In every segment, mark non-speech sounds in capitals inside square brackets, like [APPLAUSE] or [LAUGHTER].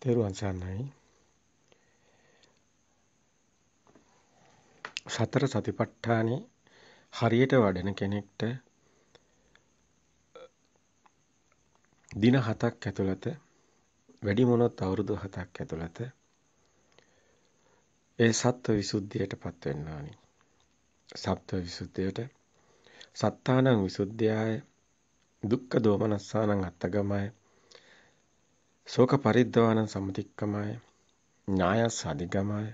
තෙරුවන් සරණයි. සතර සතිපට්ඨානෙ හරියට වඩන කෙනෙක්ට දින 7ක් ඇතුළත වැඩි මොනොත් අවුරුදු 7ක් ඇතුළත ඒ සත්ව විසුද්ධියටපත් වෙන්න ඕනි. සත්ව විසුද්ධියට සත්තානං විසුද්ධියාය දුක්ඛ දෝමනස්සානං අත්තගමය ශෝක පරිද්දවාන සම්මුතික්කමයි ඥායස් අධිගමයි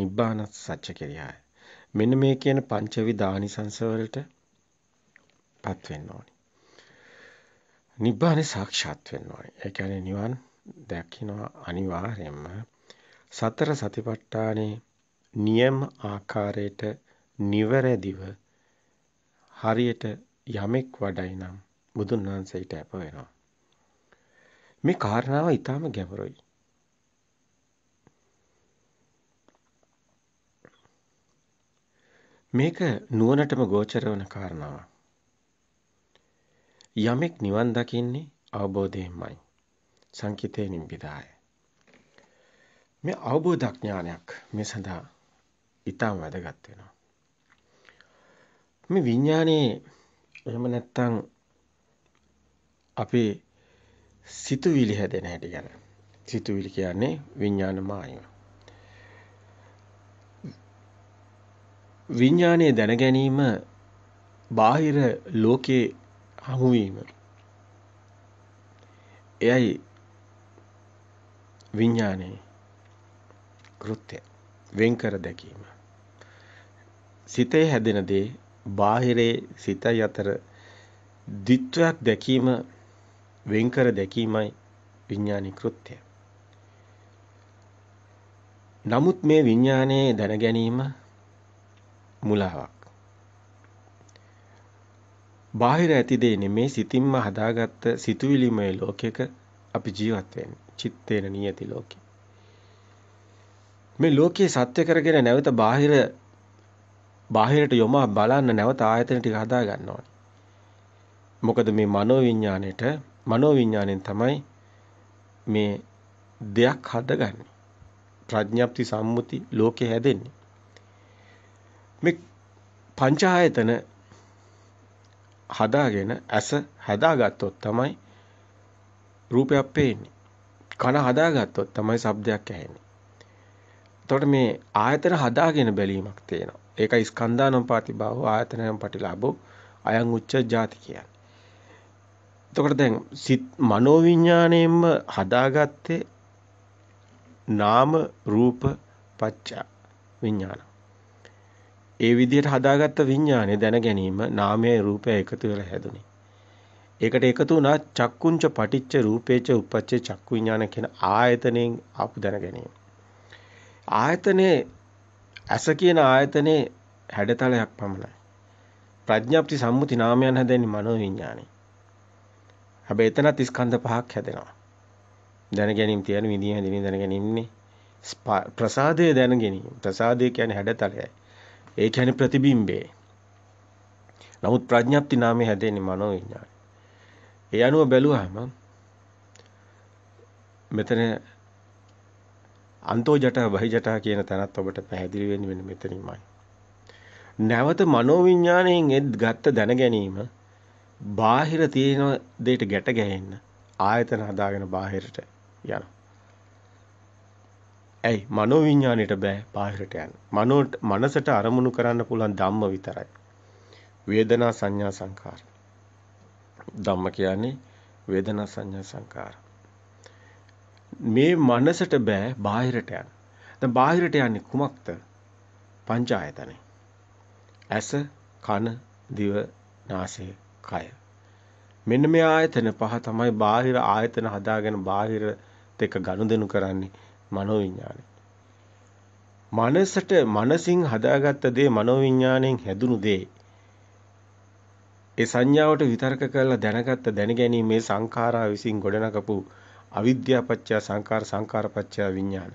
නිබ්බාන සත්‍ය කෙරියයි මෙන්න මේ කියන පංචවිධ ආනිසංස වලටපත් වෙන්න ඕනි නිබ්බානේ සාක්ෂාත් වෙන්න ඕනි ඒ කියන්නේ නිවන් දැකිනවා අනිවාර්යයෙන්ම සතර සතිපට්ඨානේ නියම ආකාරයට නිවැරදිව හරියට යමෙක් වඩයි නම් බුදුන් වහන්සේට අප වෙනවා මේ කාරණාව ඊටාම ගැඹුරුයි. මේක නුවණටම ගෝචර වන කාරණාවක්. යමෙක් නිවන් දකින්නේ අවබෝධයෙන්මයි. සංකිතේ නිබ්බිදාය. මේ අවබෝධඥානයක් මේ සඳහා ඊටාම වැදගත් වෙනවා. මේ විඥානයේ එහෙම නැත්නම් අපේ සිතුවිලි හැදෙන හැටි ගැන. සිතුවිලි කියන්නේ විඥාන මායම. විඥානයේ දැන ගැනීම බාහිර ලෝකයේ හමුවීම. එයයි විඥානයේ කෘත්‍ය වෙන්කර දැකීම. සිතේ හැදෙන දේ බාහිරේ සිත අතර ද්විත්වයක් දැකීම වෙන්කර දැකීමයි විඥානි කෘත්‍යය. නමුත් මේ විඥානයේ දැන ගැනීම මුලාවක්. බාහිර ඇති දේ නෙමේ සිතින්ම හදාගත්ත සිතුවිලිමය ලෝකයක අපි ජීවත් වෙන්නේ. චිත්තේන නියති ලෝකේ. මේ ලෝකයේ සත්‍ය කරගෙන නැවත බාහිර බාහිරට යොමා බලන්න නැවත ආයතන ටික හදා ගන්න ඕනේ. මොකද මේ මනෝ විඥාණයට මනෝවිඤ්ඤාණයෙන් තමයි මේ දෙයක් හදගන්නේ. ප්‍රඥප්ති සම්මුති ලෝකේ හැදෙන්නේ. මේ පංචායතන හදාගෙන ඇස හදාගත්තොත් තමයි රූපයක් පේන්නේ. කන හදාගත්තොත් තමයි ශබ්දයක් ඇහෙන්නේ. එතකොට මේ ආයතන හදාගෙන බැලීමක් තියෙනවා. ඒක ස්කන්ධානම් පාටිභාව ආයතනනම් පටිලාභෝ අයං උච්ච ජාති කියන්නේ. එතකොට දැන් සිත් මනෝවිඥාණයෙන්ම හදාගත්තේ නාම රූප පච්චා විඥාන. ඒ විදිහට හදාගත්ත විඥානය දැන ගැනීම නාමයේ රූපය එකතු වෙලා හැදුනේ. ඒකට එකතු වුණා චක්කුංච පටිච්ච රූපේච උපච්චේ චක්කු විඥාන කියන ආයතනෙන් ආපු දැන ගැනීම. ආයතනේ ඇස කියන ආයතනේ හැඩතලයක් පමණයි. ප්‍රඥාප්ති සම්මුති නාමයන් හැදෙන්නේ මනෝ විඥානේ. හැබැයි එතනත් ස්කන්ධ පහක් හැදෙනවා. දැන ගැනීම තියෙන විදිහ හැදෙනින් දැන ගැනීමනේ. ප්‍රසාදය දැන ගැනීම. ප්‍රසාදය කියන්නේ හැඩතලයයි. ඒ කියන්නේ ප්‍රතිබිම්බය. නමුත් ප්‍රඥප්ති නාමය හැදෙන්නේ මනෝ විඥානය. ඒ අනුව බැලුවහම මෙතන අන්තෝ ජටා බහි ජටා කියන තැනත් ඔබට පැහැදිලි වෙන්නේ මෙන්න මෙතනින්මයි. නැවත මනෝවිඤ්ඤාණයෙන් එත් ගත්ත දැන ගැනීම බාහිර තියෙන දෙයට ගැට ගැහෙන්න ආයතන හදාගෙන බාහිරට යන. ඇයි මනෝ විඥාණයට බෑ බාහිරට යන්න. මනෝ මනසට අරමුණු කරන්න පුළුවන් ධම්ම විතරයි. වේදනා සංඥා සංකාර. ධම්ම කියන්නේ වේදනා සංඥා සංකාර. මේ මනසට බෑ බාහිරට යන්න. දැන් බාහිරට යන්නේ කුමක්ද? පංච ආයතනේ. ඇස, කන, දිව, නාසය, කය. මෙන්න මේ ආයතන පහ තමයි බාහිර ආයතන හදාගෙන බාහිර දෙක ගනුදෙනු කරන්නේ මනෝවිඤ්ඤාණය. මනසට මනසින් හදාගත්ත දේ මනෝවිඤ්ඤාණයෙන් හැදුණු දේ ඒ සංඥාවට විතර්ක කරලා දැනගත්ත දැනගැනීමේ සංඛාරා විසින් ගොඩනගපු අවිද්‍යාපච්චය සංඛාර සංඛාරපච්චය විඥාන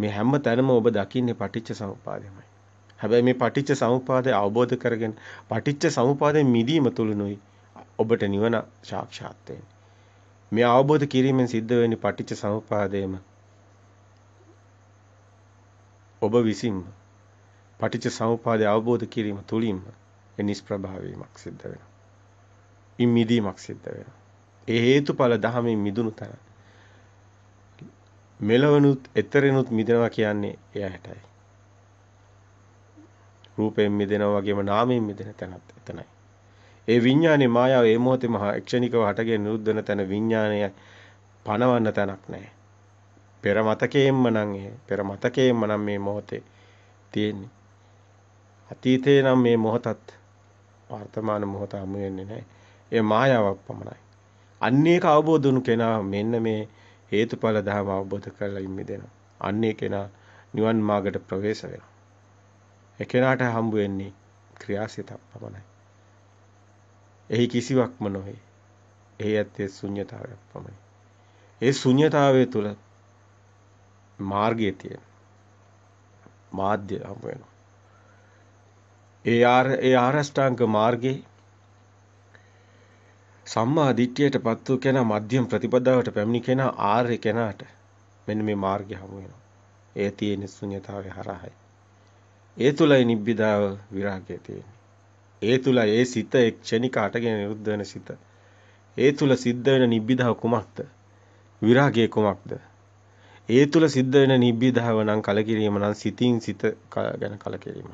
මේ හැම තැනම ඔබ දකින්නේ පටිච්ච සමුපාදයමයි හැබැයි මේ පටිච්ච සමුපාදය අවබෝධ කරගෙන පටිච්ච සමුපාදයෙන් මිදීම තුලනුයි ඔබට නිවන සාක්ෂාත් මේ අවබෝධ කිරීමෙන් සිද්ධ වෙන්නේ පටිච්ච සමුපාදයම ඔබ විසින්ම පටිච්ච සමුපාදය අවබෝධ කිරීම තුලින්ම ඒ නිෂ්ප්‍රභාවීමක් සිද්ධ වෙනවා. ඉම්මිදීමක් සිද්ධ වෙනවා. ඒ හේතුඵල ධහමෙන් මිදුණු තැන. මෙලවනුත්, එතරෙනුත් මිදෙනවා කියන්නේ එයටයි. රූපයෙන් මිදෙනවා වගේම නාමයෙන් මිදෙන තැනත් එතනයි. ඒ විඥානේ මායාව ඒ මොහොතේම ක්ෂණිකව හටගෙන නිරුද්ධ වෙන තැන විඥානය පණවන්න තැනක් නැහැ. පෙර මතකයෙන්ම නම් ඒ පෙර මතකයෙන්ම නම් මේ මොහොතේ තියෙන්නේ. අතීතේ නම් මේ මොහොතත් වර්තමාන මොහොත අමු වෙන්නේ නැහැ. ඒ මායාවක් පමණයි. අන්න ඒක අවබෝධ වුණු කෙනා මෙන්න මේ හේතුඵල ධර්ම අවබෝධ කරලා ඉන්නේ දෙනවා. අන්න ඒ කෙනා නිවන් මාර්ගයට ප්‍රවේශ වෙනවා. එකිනාට හම්බ වෙන්නේ ක්‍රියාසිතක් පමණයි. එහි කිසිවක්ම නොවේ. එහි ඇත්තේ ශුන්්‍යතාවයක් පමණයි. ඒ ශුන්්‍යතාවය තුළ මාර්ගය තියෙන. මාධ්‍ය හම්බ වෙනවා. ඒ ආර ඒ ආරෂ්ඨාංග මාර්ගේ සම්මා දිට්ඨියට පත් වූ කෙනා මධ්‍යම ප්‍රතිපදාවට පැමිණි කෙනා ආර්ය කෙනාට මෙන්න මේ මාර්ගය හමු වෙනවා. ඒ තියෙන ශුන්‍යතාවේ හරහායි. ඒ තුලයි නිබ්බිදාව විරාගය තියෙන්නේ. ඒ තුලයි ඒ සිත එක් ක්ෂණික අටගෙන නිරුද්ධ වෙන සිත. ඒ තුල සිද්ධ වෙන නිබ්බිදාව කුමක්ද? විරාගය කුමක්ද? ඒ තුල සිද්ධ වෙන නිබ්බිදාව නම් කලකිරීම නම් සිතින් සිත ගැන කලකිරීමක්.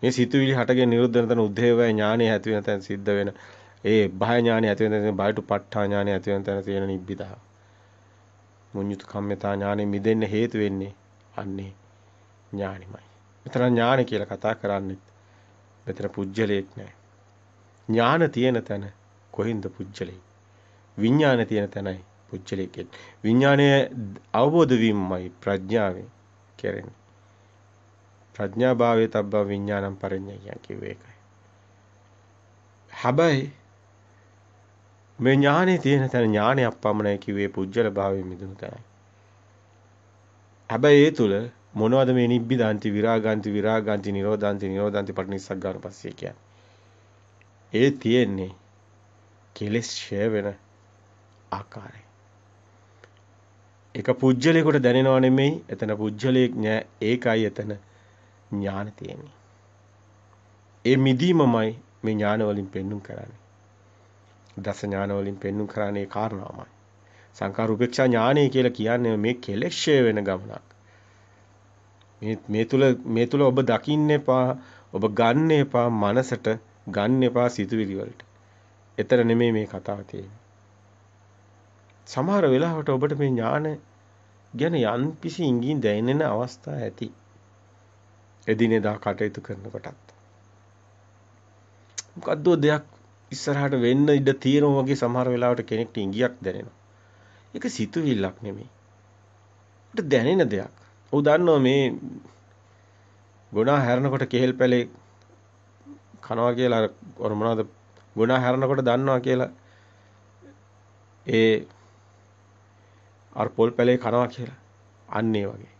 මේ සිතුවිලි හටගෙන නිරුද්ධ වෙන තන උද්දේවය ඥානය ඇති වෙන තැන සිද්ධ වෙන ඒ භය ඥානය ඇති වෙන තැන බයටු ප ဋා ඥානය ඇති වෙන තැන තියෙන නිබ්බිදාව. මුඤ්ඤුත් කම්මතා ඥානෙ මිදෙන්න හේතු වෙන්නේ අන්නේ ඥානෙමයි. මෙතන ඥාන කියලා කතා කරන්නේ. මෙතන පුජ්‍යලයක් නැහැ. ඥාන තියෙන තැන කොහින්ද පුජ්‍යලෙයි? විඥාන තියෙන තැනයි පුජ්‍යලෙක් කියන්නේ. විඥානය අවබෝධ වීමයි ප්‍රඥාවෙන් කෙරෙන්නේ. ප්‍රඥා භාවයේ තබ්බා විඥානම් පරිඥා කියුවේ ඒකයි. හැබැයි මේ ඥානේ තියෙන තැන ඥානයක් පමණයි කිව්වේ පුජ්‍යල භාවයේ මිදුණු තැනයි. හැබැයි ඒ තුල මොනවද මේ නිබ්බිදාන්ති විරාගාන්ති විරාගාන්ති නිරෝධාන්ති නිරෝධාන්ති පටිනිස්සග්ගාන පස්සේ කියන්නේ ඒ තියෙන්නේ කෙලෙස් ෂය වෙන ආකාරය එක පුජ්‍යලයකට දැනෙනව නෙමෙයි එතන පුජ්‍යලයක් නෑ ඒකයි එතන ඥාන තියෙන්නේ ඒ මිදීමමයි මේ ඥාන වලින් පෙන්눔 කරන්නේ. දස ඥාන වලින් පෙන්눔 කරන්නේ කාරණාවමයි. සංකාර උපේක්ෂා ඥානය කියලා කියන්නේ මේ කෙලෙෂය වෙන ගමනක්. මේ මේ තුල මේ තුල ඔබ දකින්න එපා ඔබ ගන්න එපා මනසට ගන්න එපා සිතුවිලි වලට. එතර නෙමෙයි මේ කතාව තියෙන්නේ. සමහර වෙලාවට ඔබට මේ ඥාන ගැන යම්කිසි ඉඟින් දැනෙන අවස්ථා ඇති. එදිනෙදා කටයුතු කරනකොටත්. මොකද්දෝ දෙයක් ඉස්සරහට වෙන්න ඉඩ තියෙනවා වගේ සමහර වෙලාවට කෙනෙක්ට ඉඟියක් දැනෙනවා. ඒක සිතුවිල්ලක් නෙමෙයි. දැනෙන දෙයක්. ඔහු දන්නවා මේ ගොනා හැරනකොට කෙහෙල් පැලේ කනවා කියලා අර මොනවද ගොනා හැරනකොට දන්නවා කියලා ඒ අර පොල් පැලේ කනවා කියලා අන්න ඒ වගේ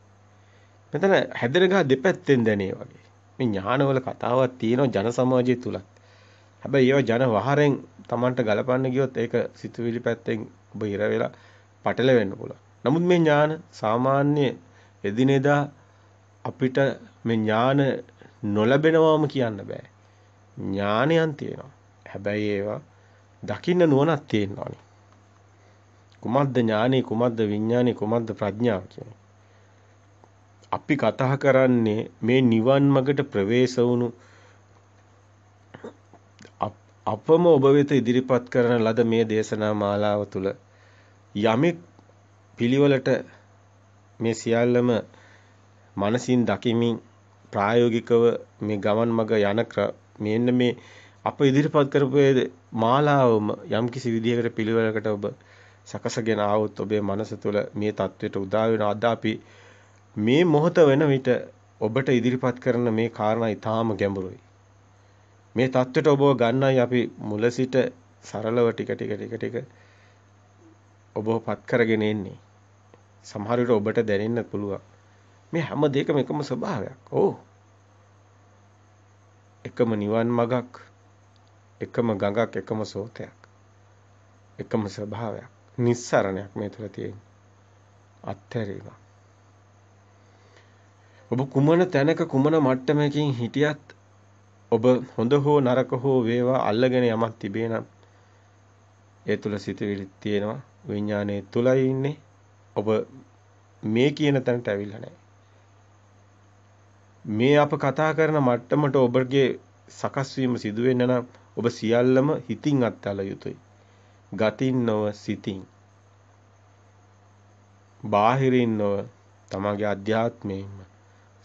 මෙතන හැදෙන ගහ දෙපැත්තෙන් දැනේ වගේ මේ ඥානවල කතාවක් තියෙනවා ජන සමාජය තුලත් හැබැයි ඒවා ජන වහරෙන් Tamanට ගලපන්න ගියොත් ඒක සිතුවිලි පැත්තෙන් ඔබ ඉර වෙලා පටලවෙන්න පුළුවන්. නමුත් මේ ඥාන සාමාන්‍ය එදිනෙදා අපිට මේ ඥාන නොලැබෙනවාම කියන්න බෑ. ඥානයන් තියෙනවා. හැබැයි ඒවා දකින්න නුවණක් තියෙනවානේ. කුමද්ද ඥානේ කුමද්ද විඥානේ කුමද්ද ප්‍රඥාව කියන්නේ. අපි කතා කරන්නේ මේ නිවන් මගට ප්‍රවේශ වුණු අපම ඔබ වෙත ඉදිරිපත් කරන ලද මේ දේශනා මාලාව තුළ යමෙක් පිළිවෙලට මේ සියල්ලම මනසින් දකිමින් ප්‍රායෝගිකව මේ ගමන් මඟ යන මෙන්න මේ අප ඉදිරිපත් කරපු මාලාවම යම්කිසි විදිහකට පිළිවෙලකට ඔබ සකසගෙන ආවොත් ඔබේ මනස තුළ මේ தത്വයට උදා වෙන අද අපි මේ මොහොත වෙන විට ඔබට ඉදිරිපත් කරන මේ කාරණා ඊටාම ගැඹුරුයි මේ தത്വයට ඔබව ගන්නයි අපි මුල සිට සරලව ටික ටික ටික ටික ඔබව පත් කරගෙන එන්නේ සමහර විට ඔබට දැනෙන්න පුළුවන්. මේ හැම දෙයකම එකම ස්වභාවයක්. ඕ. එකම නිවන් මගක්, එකම ගඟක්, එකම සෝතයක්. එකම ස්වභාවයක්. නිස්සරණයක් මේ තුළ තියෙන. අත්හැරීමක්. ඔබ කුමන තැනක කුමන මට්ටමකින් හිටියත් ඔබ හොඳ හෝ නරක හෝ වේවා අල්ලගෙන යමක් තිබේ නම් ඒ තුල සිතවිලි තියෙනවා විඥානයේ තුලයි ඉන්නේ ඔබ මේ කියන තැනට ඇවිල්ලා නැහැ. මේ අප කතා කරන මට්ටමට ඔබගේ සකස් වීම සිදු වෙන්න නම් ඔබ සියල්ලම හිතින් අත්හැරලා යුතුයි. ගතින් නොව සිතින්. බාහිරින් නොව තමගේ අධ්‍යාත්මයෙන්ම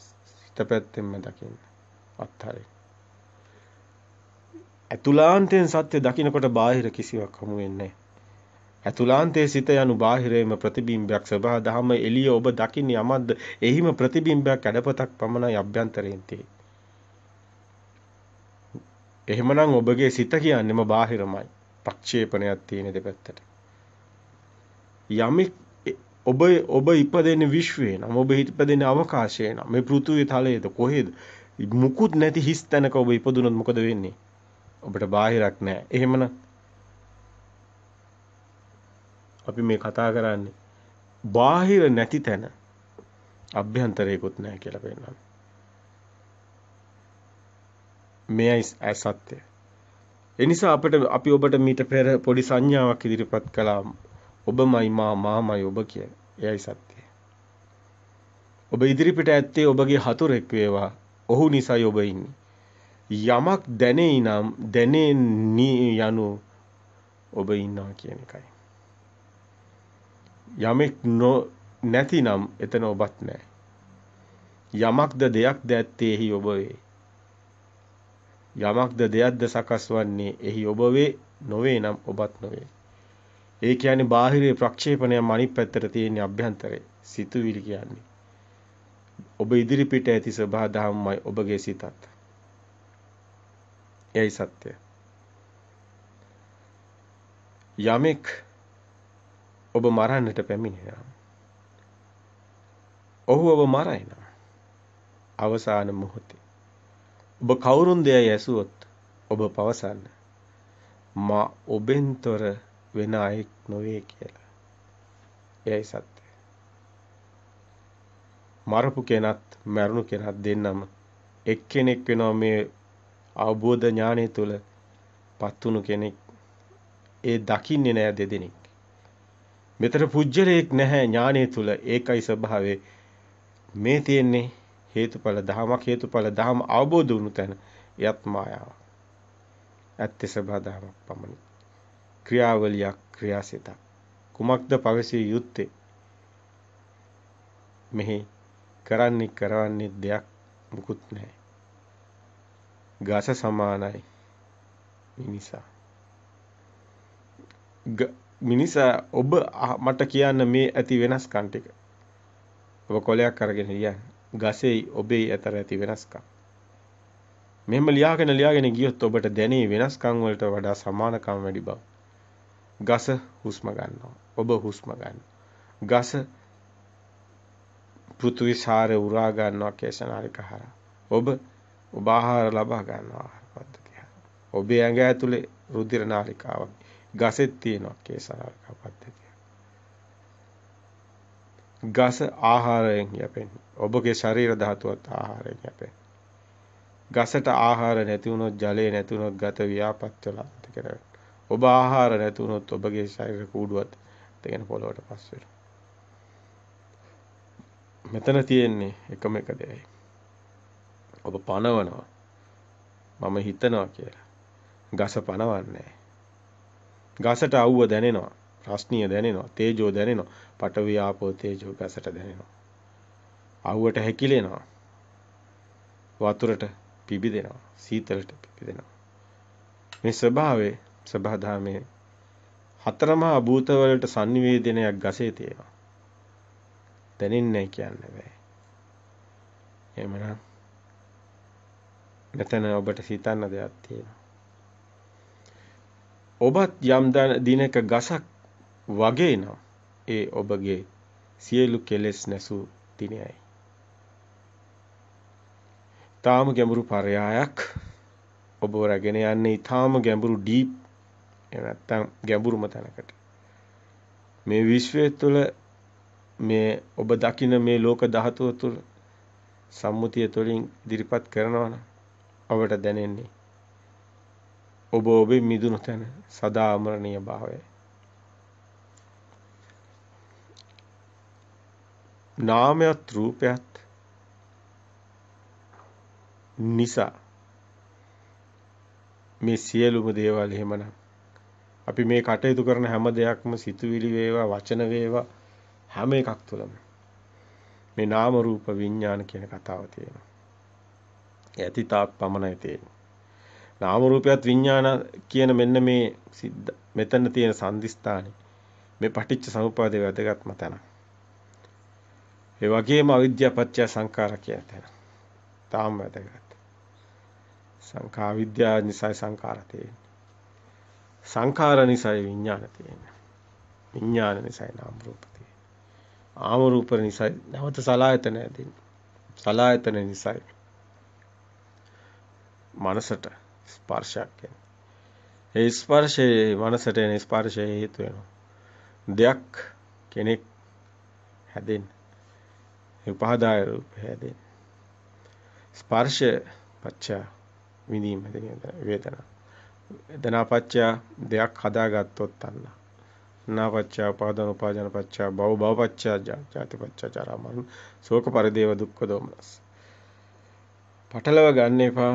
සිත පැත්තෙන්ම දකින්න. අත්හරින්න. ඇතුලාන්තයෙන් සත්‍ය දකින්නකොට බාහිර කිසිවක් හමු වෙන්නේ නැහැ. ඇතුලාන්තයේ සිත යනු බාහිරේම ප්‍රතිබිම්බයක් සබහා දහම එළිය ඔබ දකින්නේ යමද්ද එහිම ප්‍රතිබිම්බයක් ඇඩපතක් පමණයි අභ්‍යන්තරයෙන් එහෙමනම් ඔබගේ සිත කියන්නේම බාහිරමයි. ප්‍රක්ෂේපණයක් තියෙන දෙපැත්තට. යමෙක් ඔබ ඔබ ඉපදෙන්නේ විශ්වයේ නම් ඔබ ඉපදෙන්නේ අවකාශයේ නම් මේ පෘථුවේ තලයේද කොහෙද මුකුත් නැති හිස් තැනක ඔබ ඉපදුනොත් මොකද වෙන්නේ ඔබට බාහිරක් නැහැ එහෙමනම් අපි මේ කතා කරන්නේ බාහිර නැති තැන අභ්‍යන්තරයකුත් නැහැ කියලා පෙන්නනවා. මෙයයි අසත්‍ය. ඒ නිසා අපිට අපි ඔබට මීට පෙර පොඩි සංඥාවක් ඉදිරිපත් කළා. ඔබමයි මා මාමයි ඔබ කිය. එයයි සත්‍යය. ඔබ ඉදිරිපිට ඇත්තේ ඔබගේ හතුරෙක් වේවා. ඔහු නිසායි ඔබ ඉන්නේ. යමක් දැනේ නම් දැනේ යනු ඔබ ඉන්නවා කියන එකයි. යමෙක් නැතිනම් එතන ඔබත් නැහැ. යමක්ද දෙයක්ද ඇත්තේහි ඔබ වේ. යමක්ද දෙයක්ද සකස් වන්නේ එහි ඔබ වේ නොවේ නම් ඔබත් නොවේ. ඒ කියන්නේ බාහිරේ ප්‍රක්ෂේපණයම අනිත් පැත්තට තියෙන අභ්‍යන්තරේ සිතුවිලි කියන්නේ. ඔබ ඉදිරි පිට ඇති සබහා දහම්මයි ඔබගේ සිතත්. එයි සත්‍යය. යමෙක් ඔබ මරන්නට පැමිණෙනවා. ඔහු ඔබ මරයිනවා. අවසාන මොහොතේ ඔබ කවුරුන්ද යැයි ඇසුවොත් ඔබ පවසන්න මා ඔබෙන් තොර වෙන අයෙක් නොවේ කියලා. එයයි සත්‍යය. මරපු කෙනත් මැරුණු කෙනත් දෙන්නම එක්කෙනෙක් වෙනවා මේ අවබෝධ ඥානය තුළ පත්තුණු කෙනෙක් ඒ දකින්නේ නෑ දෙදෙනෙක්. මෙතර පුජ්‍යලයක් නැහැ ඥානය තුල ඒකයි ස්වභාවය. මේ තියෙන්නේ හේතුඵල ධමයක් හේතුඵල ධම අවබෝධ වුණු තැන යත් මායාවක්. ඇත්තේ සබහා ධමයක් පමණි. ක්‍රියාවලියක් ක්‍රියාසිතක්. කුමක්ද පවසිය යුත්තේ? මෙහි කරන්නේ කරවන්නේ දෙයක් මුකුත් නැහැ. ගස සමානයි. මිනිසා. මිනිසා ඔබ මට කියන්න මේ ඇති වෙනස්කම් ටික. ඔබ කොලයක් අරගෙන ලියන්න. ගසෙයි ඔබේ අතර ඇති වෙනස්කම්. මෙහෙම ලියාගෙන ලියාගෙන ගියොත් ඔබට දැනේ වෙනස්කම් වලට වඩා සමානකම් වැඩි බව. ගස හුස්ම ගන්නවා. ඔබ හුස්ම ගන්නවා. ගස පෘථිවි සාරේ උරා ගන්නවා කේශනාරික හරහා. ඔබ ඔබ ආහාර ලබා ගන්නවා ආහාර පද්ධතිය. ඔබේ ඇඟ ඇතුලේ රුධිර නාලිකාවක් ගසෙත් තියෙනවා කේසාරක පද්ධතිය. ගස ආහාරයෙන් යැපෙන්නේ. ඔබගේ ශරීර ධාතුවත් ආහාරයෙන් යැපෙන්නේ. ගසට ආහාර නැති වුණොත් ජලය නැති වුණොත් ගත ව්‍යාපත් වෙලා ඉතිකර ඔබ ආහාර නැති වුණොත් ඔබගේ ශරීර කූඩුවත් ඉතිකර පොළොවට පස් වෙනවා. මෙතන තියෙන්නේ එකම එක දෙයයි. ඔබ පනවනවා. මම හිතනවා කියලා. ගස පනවන්නේ නැහැ. ගසට අවුව දැනෙනවා. රස්නිය දැනෙනවා. තේජෝ දැනෙනවා. පඨවි ආපෝ තේජෝ ගසට දැනෙනවා. අවුවට හැකිලෙනවා. වතුරට පිබිදෙනවා. සීතලට පිබිදෙනවා. මේ ස්වභාවයේ සබහාදාමේ හතරමහා භූත වලට sannivedanayak ගසේ තියෙනවා. දැනෙන්නේ කියන්න බෑ. එහෙමනම් මෙතන ඔබට හිතන්න දෙයක් තියෙනවා. ඔබත් යම් දිනක ගසක් වගේ නම් ඒ ඔබගේ සියලු කෙලෙස් නැසූ දිනයයි. ඊටාම ගැඹුරු පරයායක් ඔබව රැගෙන යන්නේ ඊටාම ගැඹුරු ඩීප් නැත්තම් ගැඹුරුම තැනකට. මේ විශ්වය තුළ මේ ඔබ දකින මේ ලෝක ධාතුව තුළ සම්මුතිය තුළින් ඉදිරිපත් කරනවනම් ඔබට දැනෙන්නේ ඔබ ඔබේ මිදුණු තැන සදා අමරණීය භාවයයි. නාමයත් රූපයත් නිසා මේ සියලුම දේවල් එහෙමනම් අපි මේ කටයුතු කරන හැම දෙයක්ම සිතුවිලි වේවා වචන වේවා හැම එකක් තුළම මේ නාම රූප විඥාන කියන කතාව තියෙනවා. ඇති තාක් පමණයි තියෙන්නේ. නාම රූපයත් විඥාන කියන මෙන්න මේ සිද්ධ මෙතන තියෙන සංදිස්ථානේ මේ පටිච්ච සමුප්පාදේ වැදගත්ම තැන. ඒ වගේම අවිද්‍යාව පත්‍ය සංඛාර කියන තැන. තාම වැදගත්. සංඛා විද්‍යාව නිසා සංඛාර තියෙන්නේ. සංඛාර නිසා විඥාන තියෙන්නේ. විඥාන නිසා නාම රූප තියෙන්නේ. ආම රූප නිසා නැවත සලායතන ඇතින්. සලායතන නිසා මනසට ස්පර්ශයක් කියන්නේ. ඒ ස්පර්ශයේ මනසට එන ස්පර්ශයේ හේතු වෙනවා. දෙයක් කෙනෙක් හැදෙන්න. උපාදාය රූප හැදෙන්න. ස්පර්ශ පච්ච විඳීම වේදනා. වේදනා පච්ච දෙයක් හදාගත්තොත් අන්න. නාපච්ච උපාදාන උපාදාන පච්ච භව භව පච්ච ජාති පච්ච චරාමන් ශෝක පරිදේව දුක්ඛ දෝමනස්. පටලව ගන්න එපා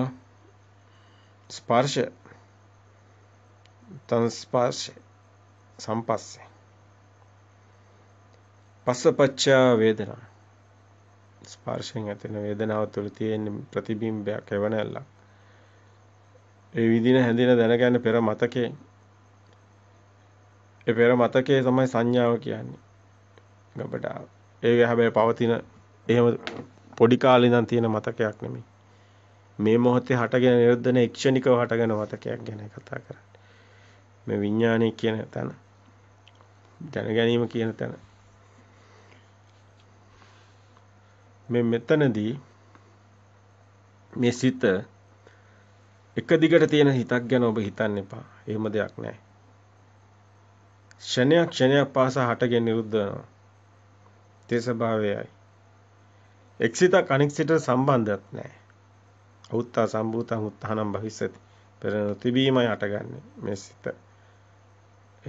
ස්පර්ශ තංස්පර්ශ සම්පස්සේ පස්සපච්චා වේදනා ස්පර්ශයෙන් ඇතිවෙන වේදනාව තුළ තියෙන ප්‍රතිබිම්බයක් එවනැල්ලක් ඒ විදිහ හැඳින දැනගන්න පෙර මතකේ ඒ පෙර මතකේ තමයි සංඥාව කියන්නේ ගබඩාව ඒක හැබැයි පවතින එහෙම පොඩි කාලේ ඉඳන් තියෙන මතකයක් නෙමෙයි මේ මොහොතේ හටගෙන නිරුද්ධන ක්ෂණිකව හටගෙන මතකයක් ගැන කතා කරන්නේ. මේ විඥානය කියන තැන දැන ගැනීම කියන තැන. මේ මෙතනදී මේ සිත එක දිගට තියෙන හිතක් ගැන ඔබ හිතන්න එපා. එහෙම දෙයක් නැහැ. ක්ෂණයක් ක්ෂණයක් පාසා හටගෙන නිරුද්ධ වෙනවා. තේ ස්වභාවයයි. එක්සිතක් අනෙක්සිතට සම්බන්ධයක් නැහැ. උත්තා සම්භූතං උත්තානම් භවිස්සති. පෙර නොතිබීමයි අටගන්නේ මේ සිත.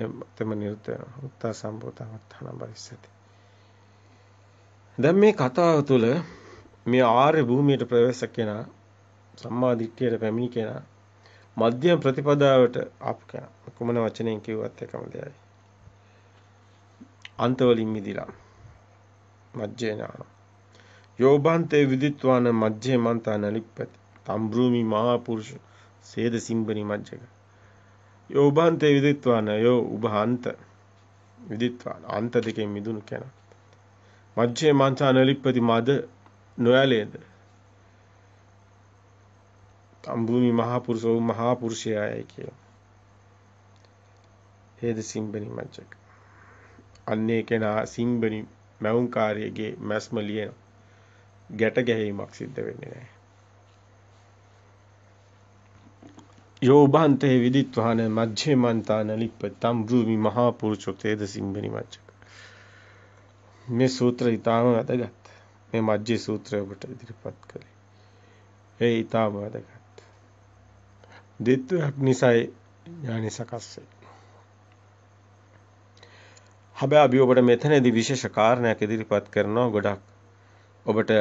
එතම නිරුත් වෙනවා. උත්තා සම්භූතං උත්තානම් භවිස්සති. දැන් මේ කතාව තුළ මේ ආර්ය භූමියට ප්‍රවේශ කෙනා සම්මා දිට්ඨියට පැමිණි කෙනා මධ්‍යම ප්‍රතිපදාවට ආපු කෙනා කුමන වචනයෙන් කිව්වත් එකම දෙයයි අන්තවලින් මිදිලා මජ්ජේනාන යෝබන්තේ විදිත්වාන මජ්ජේ මන්තා නලිප්පති අම්බ්‍රූමි මහාපුරුෂ සේද සිම්බනි මජ්ජක යෝ උභාන්තේ විදිත්වාන යෝ උභාන්ත විදිත්වාන අන්ත දෙකෙන් මිදුණු කෙනා මජ්ජේ මංචා නලිප්පති මද නොයලේද අම්බ්‍රූමි මහාපුරුෂෝ මහාපුරුෂයායි කියලා හේද සිම්බනි මජ්ජක අන්නේ කෙනා සිම්බනි මැවුම්කාරයගේ මැස්ම ලියන ගැට ගැහීමක් සිද්ධ වෙන්නේ නැහැ යෝභාන්තේ විදිත්වාන මජ්ජේ මන්තාන ලිප්පතම් භූමි මහා පුරුෂෝ තේදසිම්බනි මජ්ජක මේ සූත්‍ර ඊටාම වැදගත් මේ මජ්ජේ සූත්‍රය ඔබට ඉදිරිපත් කළේ ඒ ඊටාම වැදගත් දෙත්වයක් නිසායි ඥානි සකස් හැබැයි අපි ඔබට මෙතනදී විශේෂ කාරණයක් ඉදිරිපත් කරනවා ගොඩක් ඔබට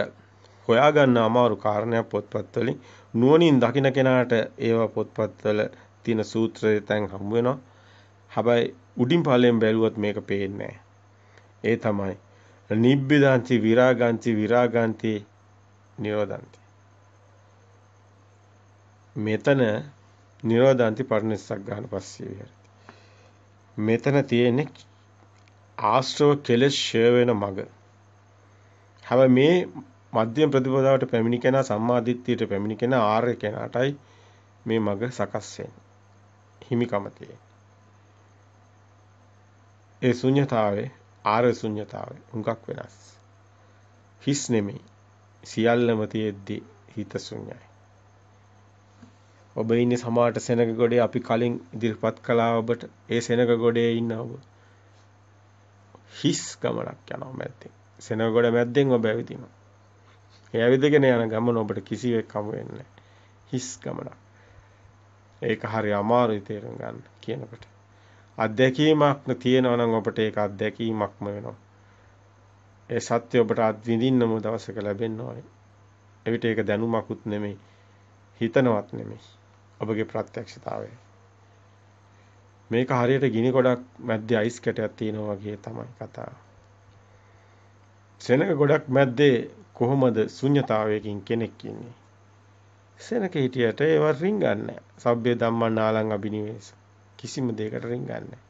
හොයා ගන්න අමාරු කාරණයක් පොත්පත් වලින් නුවණින් දකින කෙනාට ඒවා පොත්පත් වල තියෙන සූත්‍රය තැන් හම් වෙනවා. හැබැයි උඩින් පහලෙන් බැලුවත් මේක පේන්නේ ඒ තමයි නිබ්බිදාන්ති විරාගාන්ති විරාගාන්ති නිරෝධාන්ති. මෙතන නිරෝධාන්ති පරිණස්සක් ගන්න පස්සේ විහෙරති. මෙතන තියෙන්නේ ආශ්‍රව කෙලෙස් ෂය වෙන මග. හැබැයි මේ මධ්‍යම ප්‍රතිපදාවට පැමිණි කෙනා සම්මාදිට්ඨියට පැමිණි කෙනා ආර්ය කෙනාටයි මේ මඟ සකස් වෙන්නේ. හිමිකම තියෙන්නේ. ඒ ශුන්්‍යතාවේ ආර්ය ශුන්්‍යතාවේ උඟක් වෙනස්. හිස් නෙමෙයි. සියල්ලම තියෙද්දි හිත ශුන්‍යයි. ඔබ ඉන්නේ සමාට සෙනග ගොඩේ අපි කලින් ඉදිරිපත් කළා ඔබට ඒ සෙනග ගොඩේ ඉන්න ඔබ. හිස් ගමනක් යනවා මැද්දෙන්. සෙනග ගොඩ මැද්දෙන් ඔබ ඇවිදිනවා. ඒ ඇවිදගෙන යන ගමන ඔබට කිසිවෙක් හමු වෙන්නේ හිස් ගමනක්. ඒක හරි අමාරුයි තේරුම් ගන්න කියනකොට. අත්දැකීමක් තියෙනවා නම් ඔබට ඒක අත්දැකීමක්ම වෙනවා. ඒ සත්‍ය ඔබට අත්විඳින්නම දවසක ලැබෙන්න ඕනේ. එවිට ඒක දැනුමකුත් නෙමෙයි. හිතනවත් නෙමෙයි. ඔබගේ ප්‍රත්‍යක්ෂතාවය. මේක හරියට ගිනි ගොඩක් මැද්දේ අයිස් කැටයක් තියෙනවා වගේ තමයි කතාව. සෙනඟ ගොඩක් මැද්දේ කොහොමද ශුන්්‍යතාවයකින් කෙනෙක් ඉන්නේ? සෙනක හිටියට ඒවා රින්ගන්නේ නැහැ. සබ්බේ ධම්මා නාලං අබිනිවේස. කිසිම දෙයකට රින්ගන්නේ නැහැ.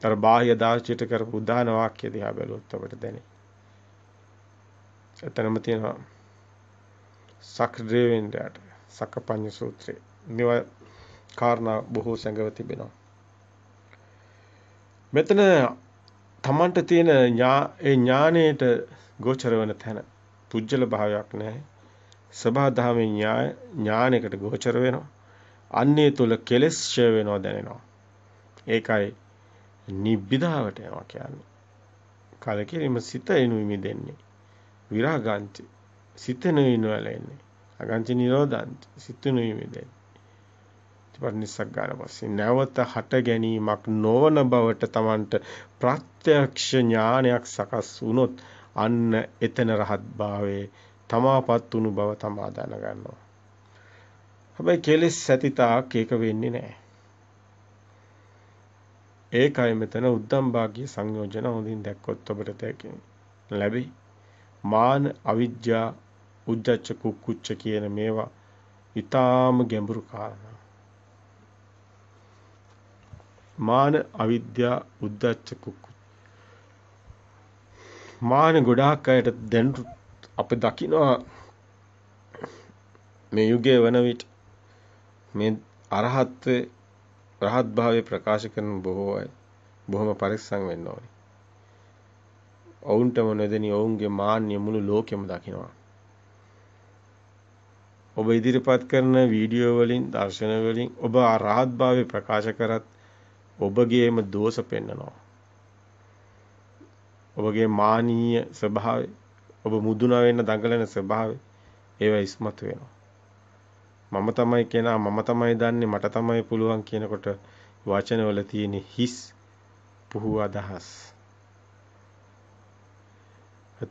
තර බාහ්‍ය දාර්ශයට කරපු උදාන වාක්‍ය දිහා බැලුවොත් අපට දැනේ. එතනම තියෙනවා සක්‍රේවෙන්ඩට සකපඤ්ඤ සූත්‍රය. මේවා කාරණා බොහෝ සැඟව තිබෙනවා. මෙතන තමන්ට තියෙන ඥානේට ගෝචර වන තැන පුජ්‍යල භාවයක් නැහැ. සබාධාමේ ඥාය ඥානයකට ගෝචර වෙනවා. අන්නේ තුල කෙලෙස් ඡය වෙනවා දැනෙනවා. ඒකයි නිබ්බිදාවට යනවා කියන්නේ. කලකිරීම සිත එනුයි මිදෙන්නේ. විරාගාන්ති සිත නෙවෙයි නලෙන්නේ. අගාන්ති නිරෝධාන්ති සිත නෙවෙයි මිදෙන්නේ. ඉතිපස්සක් ගන්න පස්සේ නැවත හට ගැනීමක් නොවන බවට Tamanට ප්‍රත්‍යක්ෂ ඥානයක් සකස් වුණොත් අන්න එතන රහත් භාවයේ තමාපත් උණු බව තමා දැනගන්නවා. හැබැයි කෙලෙස් සතිතාක් ඒක වෙන්නේ නැහැ. ඒකයි මෙතන උද්දම් භාග්‍ය සංයෝජන හොඳින් දැක්කොත් ඔබට තේකෙන්නේ ලැබෙයි. මාන අවිජ්ජා උද්ධච්ච කුක්කුච්ච කියන මේවා ඊටාම ගැඹුරු කාරණා. මාන අවිද්‍යා උද්ධච්ච කුක්කුච්ච මාන ගොඩාක් අයට දැන් අපි දකිනවා මේ යුගයේ වන විට මේ අරහත්ත්වේ රහත් භාවය ප්‍රකාශ කරන බොහෝ අය බොහොම පරිස්සම් වෙන්න ඕනේ. ඔවුන්ටම නොදෙනි ඔවුන්ගේ මාන්‍ය මුළු ලෝකෙම දකිනවා. ඔබ ඉදිරිපත් කරන වීඩියෝ වලින්, දර්ශන වලින් ඔබ රහත් භාවය ප්‍රකාශ කරත් ඔබගේම දෝෂ පෙන්නනවා. ඔබගේ මානීය ස්වභාවය ඔබ මුදුන වෙන්න දඟලන ස්වභාවය ඒවා ඉස්මතු වෙනවා මම තමයි කෙනා මම තමයි දන්නේ මට තමයි පුළුවන් කියනකොට වචනවල තියෙන හිස් පුහු අදහස්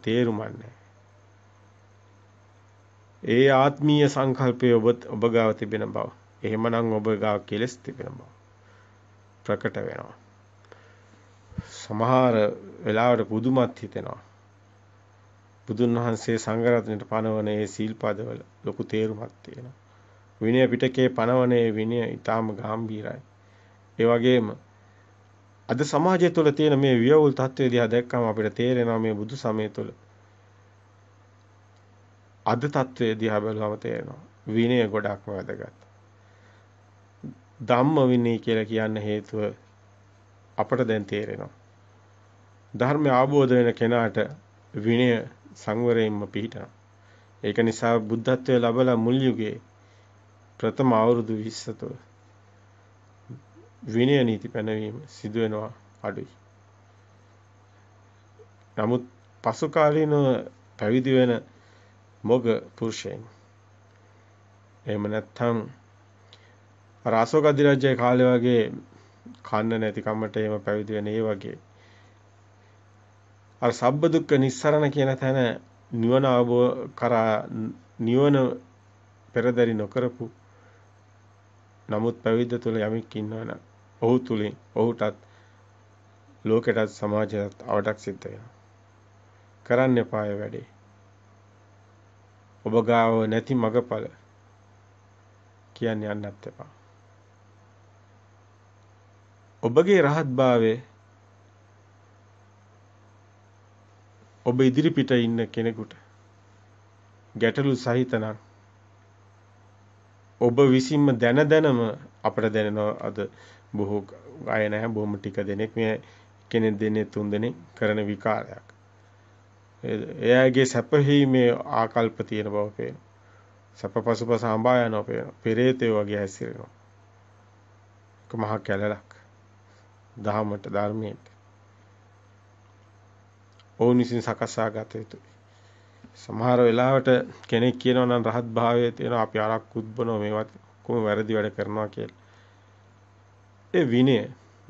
තේරුමන්නේ ඒ ආත්මීය සංකල්පය ඔබ ඔබ ගාව තිබෙන බව එහෙමනම් ඔබ ගාව කෙලස් තිබෙන බව ප්‍රකට වෙනවා සමහර වෙලාවට පුදුමත් හිතෙනවා. බුදුන් වහන්සේ සංඝරත්නයට පනවන ඒ සීල්පදවල ලොකු තේරුමක් තියෙනවා. විනය පිටකේ පනවන ඒ විනය ඊටාම ගැඹීරයි. ඒ වගේම අද සමාජය තුළ තියෙන මේ වියවුල් තත්ත්වය දිහා දැක්කම අපිට තේරෙනවා මේ බුදු සමය තුළ අද තත්ත්වය දිහා බැලුවම තේරෙනවා විනය ගොඩක්ම වැදගත්. ධම්ම විනය කියලා කියන්න හේතුව අපට දැන් තේරෙනවා. ධර්මය අවබෝධ වෙන කෙනාට විනය සංවරයෙන්ම පිහිටනවා. ඒක නිසා බුද්ධත්වය ලැබලා මුල් යුගයේ ප්‍රථම අවුරුදු 20 තුළ විනය නීති පැනවීම සිදු වෙනවා අඩුයි. නමුත් පසු කාලීනව පැවිදි වෙන මොග පුරුෂයන් එහෙම නැත්නම් අර අශෝක අධිරාජ්‍යයේ කාලේ වගේ කන්න නැතිකමට එහෙම පැවිදි වෙන ඒ වගේ අර සබ්බ දුක්ඛ නිස්සරණ කියන තැන නිවන අවබෝධ කරා නිවන පෙරදරි නොකරපු නමුත් පැවිද්ද තුල යමෙක් ඉන්නවනම් ඔහු තුලින් ඔහුටත් ලෝකෙටත් සමාජයටත් අවඩක් සිද්ධ වෙනවා කරන්න එපාය වැඩේ ඔබ ගාව නැති මගපල කියන්නේ යන්නත් එපා ඔබගේ රහත්භාවය ඔබ ඉදිරිපිට ඉන්න කෙනෙකුට ගැටලු සහිතනම් ඔබ විසින්ම දැන දැනම අපට දැනෙනවා අද බොහෝ අය නැහැ බොහොම ටික දෙනෙක් මේ කෙනෙක් දෙන්නේ තුන් දෙනෙක් කරන විකාරයක්. එයාගේ සැපෙහි මේ ආකල්ප තියෙන බව පේනවා. සැප පසුපස හඹා යනවා පේනවා. පෙරේතය වගේ හැසිරෙනවා. එක මහ කැලලක්. දහමට ධර්මයට. ඔවුන් විසින් සකසා ගත යුතුයි. සමහර වෙලාවට කෙනෙක් කියනවා නම් රහත් භාවයේ තියෙන අපි අරක් උද්බනෝ මේවත් කොහොම වැරදි වැඩ කරනවා කියලා. ඒ විනය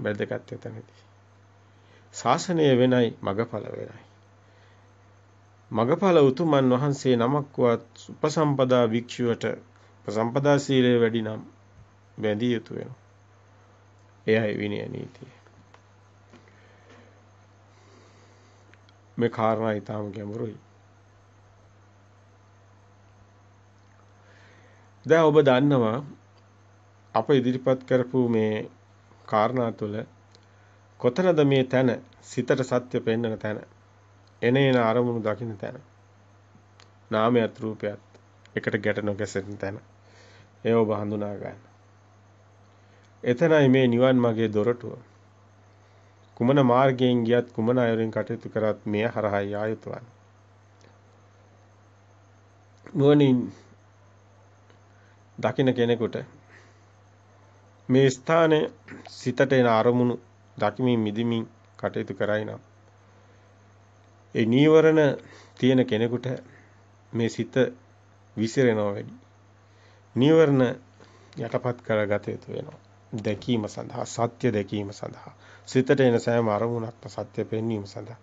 වැදගත් වෙතනදී. ශාසනය වෙනයි මගඵල වෙනයි. මගඵල උතුමන් වහන්සේ නමක් වත් උපසම්පදා වික්ෂුවට උපසම්පදා සීලය වැඩි නම් බැඳිය යුතු වෙනවා. එයයි විනය නීතිය. මේ කාරණා ඊටාම ගැඹුරුයි. දැන් ඔබ දන්නවා අප ඉදිරිපත් කරපු මේ කාරණා තුළ කොතනද මේ තැන සිතට සත්‍ය පෙන්වන තැන එනේන අරමුණු දකින්න තැන නාමයත් රූපයත් එකට ගැට නොගැසෙන තැන ඒ ඔබ හඳුනා ගන්න එතනයි මේ නිවන් මාගේ දොරටුව. කුමන මාර්ගයෙන් ගියත් කුමන අයුරින් කටයුතු කරත් මෙය හරහායි ආයුතුවන්. නුවණින් දකින කෙනෙකුට මේ ස්ථානයේ සිතට එන අරමුණු දකිමින් මිදිමින් කටයුතු කරයි නම් ඒ නීවරණ තියෙන කෙනෙකුට මේ සිත විසිරෙනවා වැඩි. නීවරණ යටපත් කරගත යුතු වෙනවා. දැකීම සඳහා සත්‍ය දැකීම සඳහා සිතට එන සෑම අරමුණක්ම සත්‍ය පෙන්වීම සඳහා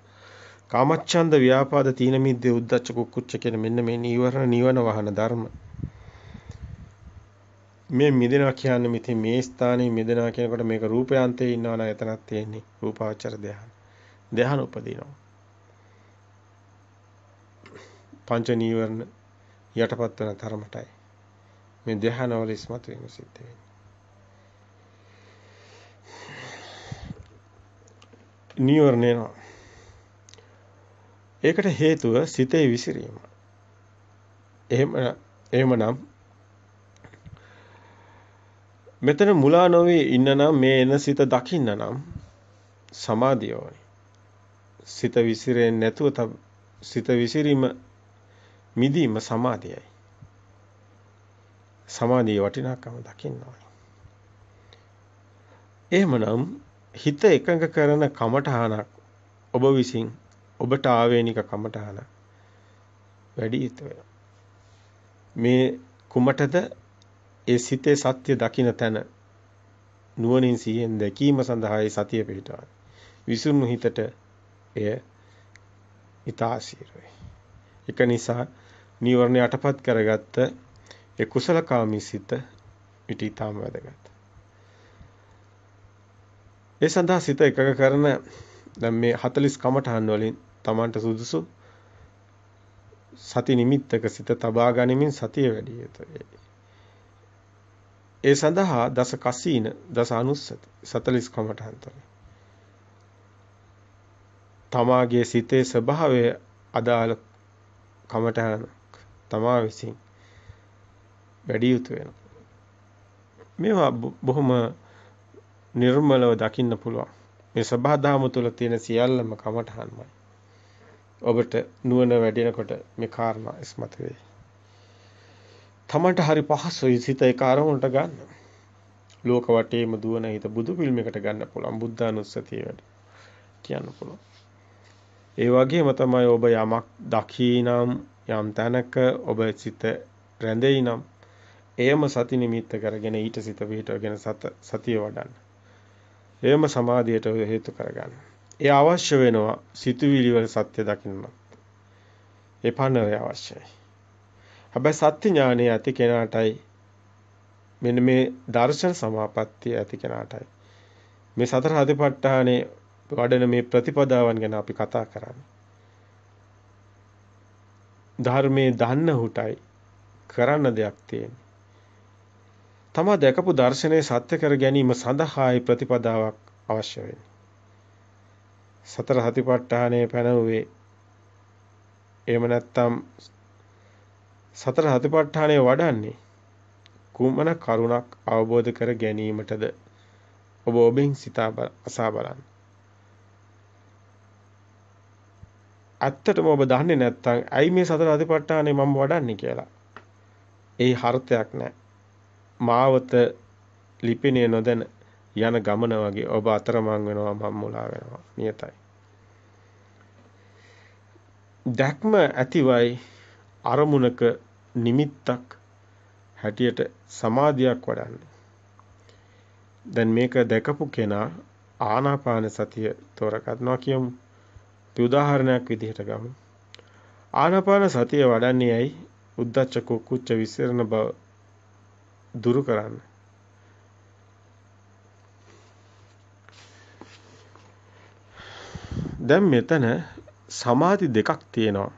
කාමච්ඡන්ද ව්‍යාපාද තීන මිද්දේ උද්ධච්ච කුක්කුච්ච කියන මෙන්න මේ නීවරණ නිවන වහන ධර්ම මේ මිදෙනවා කියන්නේ මිති මේ ස්ථානයේ මිදෙනවා කියනකොට මේක රූපයන්තේ ඉන්නවා නම් එතනක් තියෙන්නේ රූපාවචර ධ්‍යාන ධ්‍යාන උපදිනවා පංච නීවරණ යටපත් වෙන තරමටයි මේ ධ්‍යානවල ඉස්මතු වීම සිද්ධ වෙන්නේ නීවරණ එනවා. ඒකට හේතුව සිතේ විසිරීම. එහෙම එහෙමනම් මෙතන මුලා නොවේ ඉන්නනම් මේ එන සිත දකින්නනම් සමාධිය ඕනේ. සිත විසිරෙන්නේ නැතුව තව සිත විසිරීම මිදීම සමාධියයි. සමාධියේ වටිනාකම දකින්න ඕනේ. එහෙමනම් හිත එකඟ කරන කමඨහනක් ඔබ විසින් ඔබට ආවේනික කමඨහන වැඩි යුතු මේ කුමටද ඒ සිතේ සත්‍ය දකින්න තැන නුවණින් සිහියෙන් දැකීම සඳහායි සතිය පිහිටවන්නේ. විසුණු හිතට එය ඊතාසීරයි. ඒක නිසා නීවරණ යටපත් කරගත්ත ඒ කුසලකාමී සිත පිටි ඊටාම වැදගත්. ඒ සඳහා සිත එකඟ කරන දැන් මේ 40 කමඨහන් වලින් Tamanට සුදුසු සති නිමිත්තක සිත තබා ගනිමින් සතිය වැඩි යුතුයි. ඒ සඳහා දස කසීන දස අනුස්සති 40 කමඨහන් තුළ තමාගේ සිතේ ස්වභාවය අදාළ කමටහන තමා විසින් වැඩි යුතු වෙනවා. මේවා බොහොම නිර්මලව දකින්න පුළුවන්. මේ සබහාදාම තුල තියෙන සියල්ලම කමඨහන්මයි. ඔබට නුවණ වැඩෙනකොට මේ කාරණා ඉස්මතු වෙයි. තමන්ට හරි පහසුයි සිත ඒක අරමුණට ගන්න. ලෝක වටේම දුවන හිත බුදු ෆිල්ම් එකට ගන්න පුළුවන්. බුද්ධානුස්සතිය වැඩ කියන්න පුළුවන්. ඒ වගේම තමයි ඔබ යමක් දකිනම් යම් තැනක ඔබ සිත රැඳෙයි නම් එයම සති නිමිත්ත කරගෙන ඊට සිත පිටවගෙන සතිය වඩන්න. එයම සමාධියට හේතු කරගන්න. ඒ අවශ්‍ය වෙනවා සිතුවිලි වල සත්‍ය දකින්නත්. ඒ පණවේ අවශ්‍යයි. හැබැයි සත්‍ය ඥානය ඇති කෙනාටයි මෙන්න මේ දර්ශන සමාපත්තිය ඇති කෙනාටයි මේ සතර හදිපට්ඨානේ වඩන මේ ප්‍රතිපදාවන් ගැන අපි කතා කරන්නේ. ධර්මයේ දන්න හුටයි කරන්න දෙයක් තියෙන්නේ. තමා දැකපු දර්ශනය සත්‍ය කර ගැනීම සඳහායි ප්‍රතිපදාවක් අවශ්‍ය වෙන්නේ. සතර සතිපට්ඨානය පැනවුවේ එහෙම නැත්නම් සතර සතිපට්ඨානය වඩන්නේ කුමන කරුණක් අවබෝධ කර ගැනීමටද ඔබ ඔබෙන් සිතා අසා බලන්න. ඇත්තටම ඔබ දන්නේ නැත්නම් ඇයි මේ සතර අධිපට්ඨානේ මම වඩන්නේ කියලා. ඒ හර්ථයක් නැහැ. මාවත ලිපිනේ නොදැන යන ගමන වගේ ඔබ අතරමං වෙනවා මම මුලා වෙනවා නියතයි දැක්ම ඇතිවයි අරමුණක නිමිත්තක් හැටියට සමාධියක් වඩන්නේ දැන් මේක දැකපු කෙනා ආනාපාන සතිය තෝරගන්නවා කියමු. අපි උදාහරණයක් විදිහට ගමු. ආනාපාන සතිය වඩන්නේ ඇයි? උද්දච්ච කුච්ච විසිරණ බව දුරු කරන්න. දැන් මෙතන සමාධි දෙකක් තියෙනවා.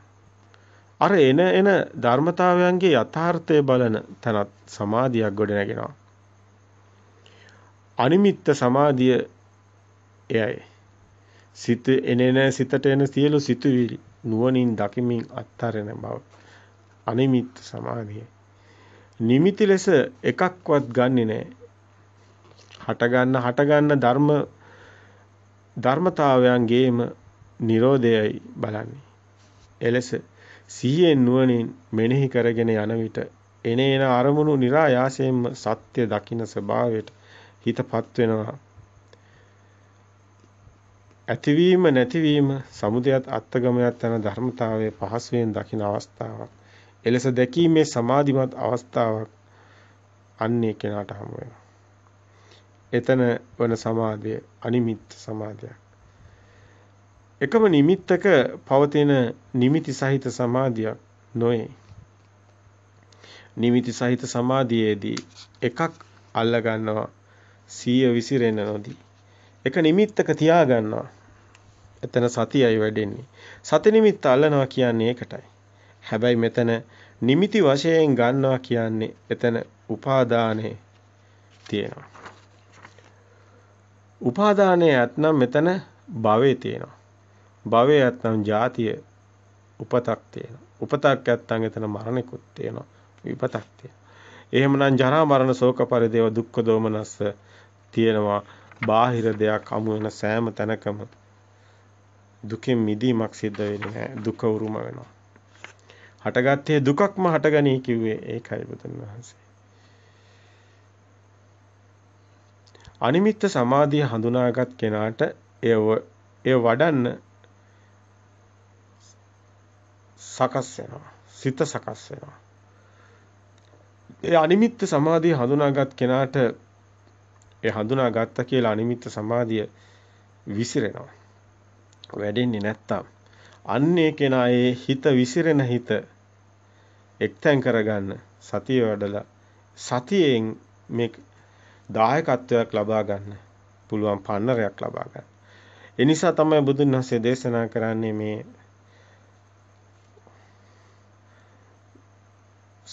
අර එන එන ධර්මතාවයන්ගේ යථාර්ථය බලන තැනත් සමාධියක් ගොඩ නැගෙනවා. අනිමිත්ත සමාධිය එයයි. සිත එනේන සිතට එන සියලු සිතුවිලි නුවණින් දකිමින් අත්හරින බව. අනිමිත්ත සමාධියයි. නිමිති ලෙස එකක්වත් ගන්නෙ නෑ. හට ගන්න හට ගන්න ධර්ම ධර්මතාවයන්ගේම Nirodhayai බලන්නේ. එලෙස සිහියෙන් නුවණින් මෙනෙහි කරගෙන යන විට එනේන අරමුණු નિરાයාසයෙන්ම සත්‍ය දකින්න ස්වභාවයට හිතපත් වෙනවා. ඇතිවීම නැතිවීම සමුදයත් අත්ගමයත් යන ධර්මතාවයේ පහසුවෙන් දකින අවස්ථාවක්. එලෙස දැකීමේ සමාධිමත් අවස්ථාවක් අන්නේ කෙනාට හමු වෙනවා. එතන වන සමාධිය අනිමිත් සමාධියක්. එකම නිමිත්තක පවතින නිමිති සහිත සමාධියක් නොවේ. නිමිති සහිත සමාධියේදී එකක් අල්ල ගන්නවා සිය විසිරෙන්න නොදී. එක නිමිත්තක තියා ගන්නවා. එතන සතියයි වැඩෙන්නේ. සති නිමිත්ත අල්ලනවා කියන්නේ ඒකටයි. හැබැයි මෙතන නිමිති වශයෙන් ගන්නවා කියන්නේ එතන උපාදානේ තියෙනවා. උපාදානයේ ඇත්නම් මෙතන භවේ තියෙනවා. භවේ ඇත්නම් ජාතිය උපතක් තියෙනවා. උපතක් ඇත්නම් එතන මරණිකුත් තියෙනවා. විපතක් තියෙනවා. එහෙමනම් ජරා මරණ ශෝක පරිදේව දුක්ඛ දෝමනස්ස තියෙනවා. බාහිර දෙයක් හමු වෙන සෑම තැනකම දුකෙන් මිදීමක් සිද්ධ වෙන්නේ නැහැ. දුක උරුම වෙනවා. හටගත්තේ දුකක්ම හටගනී කිව්වේ ඒකයි බුදුන් වහන්සේ. අනිමිත්ත සමාධිය හඳුනාගත් කෙනාට එය වඩන්න සකස් වෙනවා. සිත සකස් වෙනවා. ඒ අනිමිත්ත සමාධිය හඳුනාගත් කෙනාට ඒ හඳුනාගත්තා කියලා අනිමිත්ත සමාධිය විසිරෙනවා. වැඩෙන්නේ නැත්තම් අන්නේ කෙනා ඒ හිත විසිරෙන හිත එක්තෙන් කරගන්න සතිය වඩලා සතියෙන් මේ දායකත්වයක් ලබා ගන්න පුළුවන් පන්නරයක් ලබා ගන්න. ඒ නිසා තමයි බුදුන් වහන්සේ දේශනා කරන්නේ මේ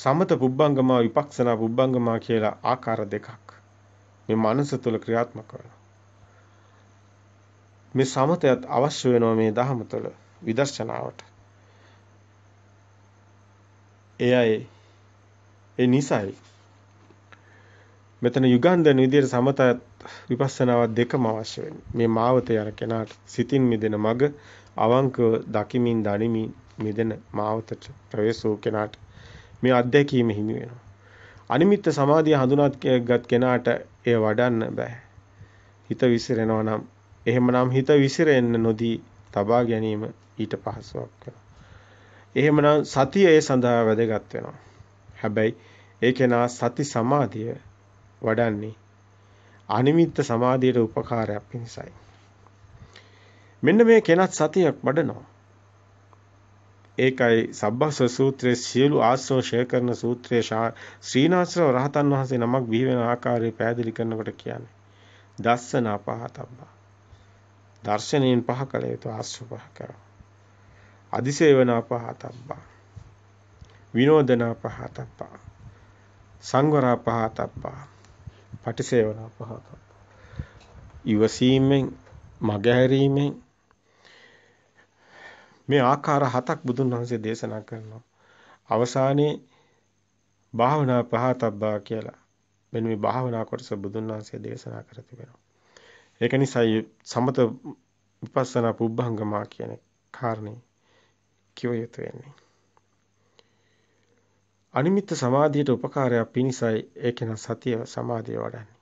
සමත පුබ්බංගමා විපක්ෂනා පුබ්බංගමා කියලා ආකාර දෙකක් මේ මනස තුල ක්‍රියාත්මක වෙනවා. මේ සමතයත් අවශ්‍ය වෙනවා මේ ධහම තුළ. විදර්ශනාවට. එයයි ඒ නිසයි මෙතන යුගන්ධන විදියට සමත විපස්සනාව දෙකම අවශ්‍ය වෙන්නේ. මේ මාවතේ යන කෙනාට සිතින් මිදෙන මග අවංකව දකිමින් දනිමින් මිදෙන මාවතට ප්‍රවේශ වූ කෙනාට මේ අත්දැකීම හිමි වෙනවා. අනිමිත්ත සමාධිය හඳුනාගත් කෙනාට එය වඩන්න බෑ. හිත විසිරෙනවා නම් එහෙමනම් හිත විසිරෙන්න නොදී තබා ගැනීම ඊට පහසුවක් වෙනවා. එහෙමනම් සතිය ඒ සඳහා වැදගත් වෙනවා. හැබැයි ඒකේ නා සති සමාධිය වඩන්නේ අනිමිත්ත සමාධියට උපකාරයක් නිසායි. මෙන්න මේ කෙනත් සතියක් වඩනවා. ඒකයි සබ්බස්ස සූත්‍රයේ සියලු ආශ්‍රව ශය කරන සූත්‍රයේ ශ්‍රීනාස්රව රහතන් වහන්සේ නමක් බිහි වෙන ආකාරය පැහැදිලි කරනකොට කියන්නේ දස්සන පහතබ්බා. දර්ශනයෙන් පහ කළ යුතු ආශ්‍රව පහ කරනවා. අදිසේවනා පහතබ්බා විනෝදනා පහතබ්බා සංවරා පහතබ්බා පටිසේවනා පහතබ්බා ඉවසීමෙන් මගහැරීමෙන් මේ ආකාර හතක් බුදුන් වහන්සේ දේශනා කරනවා අවසානයේ භාවනා පහතබ්බා කියලා මෙන්න මේ භාවනා කොටස බුදුන් වහන්සේ දේශනා කර තිබෙනවා ඒක නිසායි සමත විපස්සනා පුබ්බංගමා කියන කාරණේ කිව යුතු වෙන්නේ. අනිමිත්ත සමාධියට උපකාරයක් පිණිසයි ඒකෙන සතිය සමාධිය වඩන්නේ.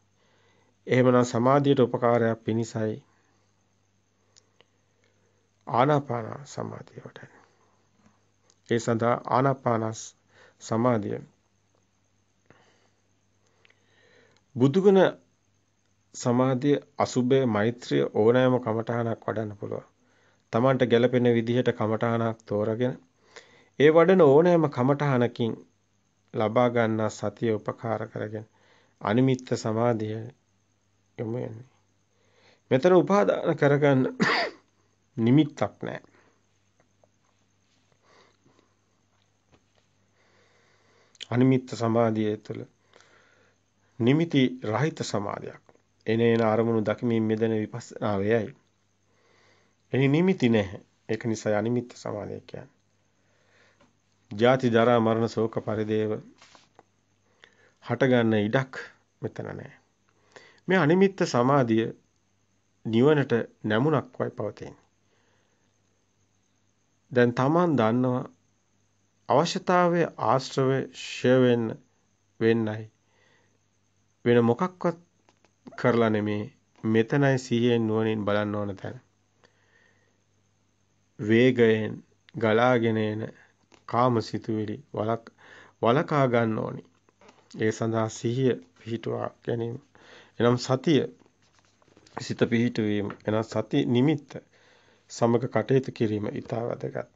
එහෙමනම් සමාධියට උපකාරයක් පිණිසයි ආනාපාන සමාධිය වඩන්නේ. ඒ සඳහා ආනාපාන සමාධිය බුදුගුණ සමාධිය අසුබය මෛත්‍රිය ඕනෑම කමඨහනක් වඩන්න පුළුවන්. තමන්ට ගැළපෙන විදිහට කමඨහනක් තෝරගෙන ඒ වඩන ඕනෑම කමඨහනකින් ලබා ගන්නා සතිය උපකාර කරගෙන අනිමිත්ත සමාධිය යොමු වෙන්නේ. මෙතන උපාදාන කරගන්න [COUGHS] නිමිත්තක් නැහැ. අනිමිත්ත සමාධිය තුළ නිමිති රහිත සමාධියක් එනේන අරමුණු දකිමින් මෙදෙන විපස්සනා වේයයි. එහි නිමිති නැහැ. ඒක නිසා අනිමිත්ත සමාධිය කියන්නේ. ජාති ජරා මරණ ශෝක පරිදේව හටගන්න ඉඩක් මෙතන නැහැ. මේ අනිමිත්ත සමාධිය නිවනට නැමුණක් වයි පවතින්නේ. දැන් Taman දන්නවා අවශ්‍යතාවයේ ආශ්‍රවය ෂය වෙන්න වෙන්නයි වෙන මොකක්වත් කරලා නෙමේ මෙතනයි සිහියෙන් නුවණින් බලන්න ඕන තැන. වේගයෙන් ගලාගෙන එන කාමසිතුවිලි වලක් වලකා ගන්න ඕනි. ඒ සඳහා සිහිය පිහිටුවා ගැනීම. එනම් සතිය සිත පිහිටුවීම එනම් සති නිමිත්ත සමග කටයුතු කිරීම ඉතා වැදගත්.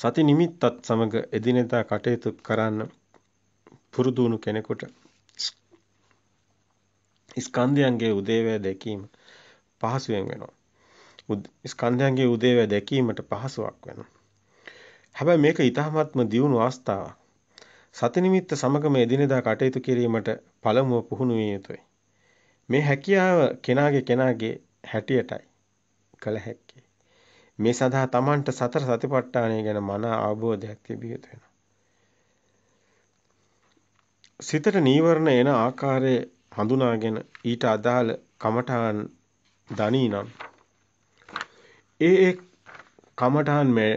සති නිමිත්තත් සමග එදිනෙදා කටයුතු කරන්න පුරුදු කෙනෙකුට ස්කන්ධයන්ගේ උදේවැය දැකීම පහසුවෙන් වෙනවා. ස්කන්ධයන්ගේ උදේවැය දැකීමට පහසුවක් වෙනවා. හැබැයි මේක ඊටමත්ම දියුණු අවස්ථාවක්. සතිනිමිත්ත සමගම එදිනෙදා කටයුතු කිරීමට පළමුව පුහුණු විය යුතුයි. මේ හැකියාව කෙනාගේ කෙනාගේ හැටියටයි කළ හැක්කේ. මේ සඳහා Tamanට සතර සතිපට්ඨානය ගැන මන අවබෝධයක් තිබිය යුතු වෙනවා. සිතට නීවරණ එන ආකාරය හඳුනාගෙන ඊට අදාළ කමඨාන් දනී නම් ඒ ඒ කමඨහන් මේ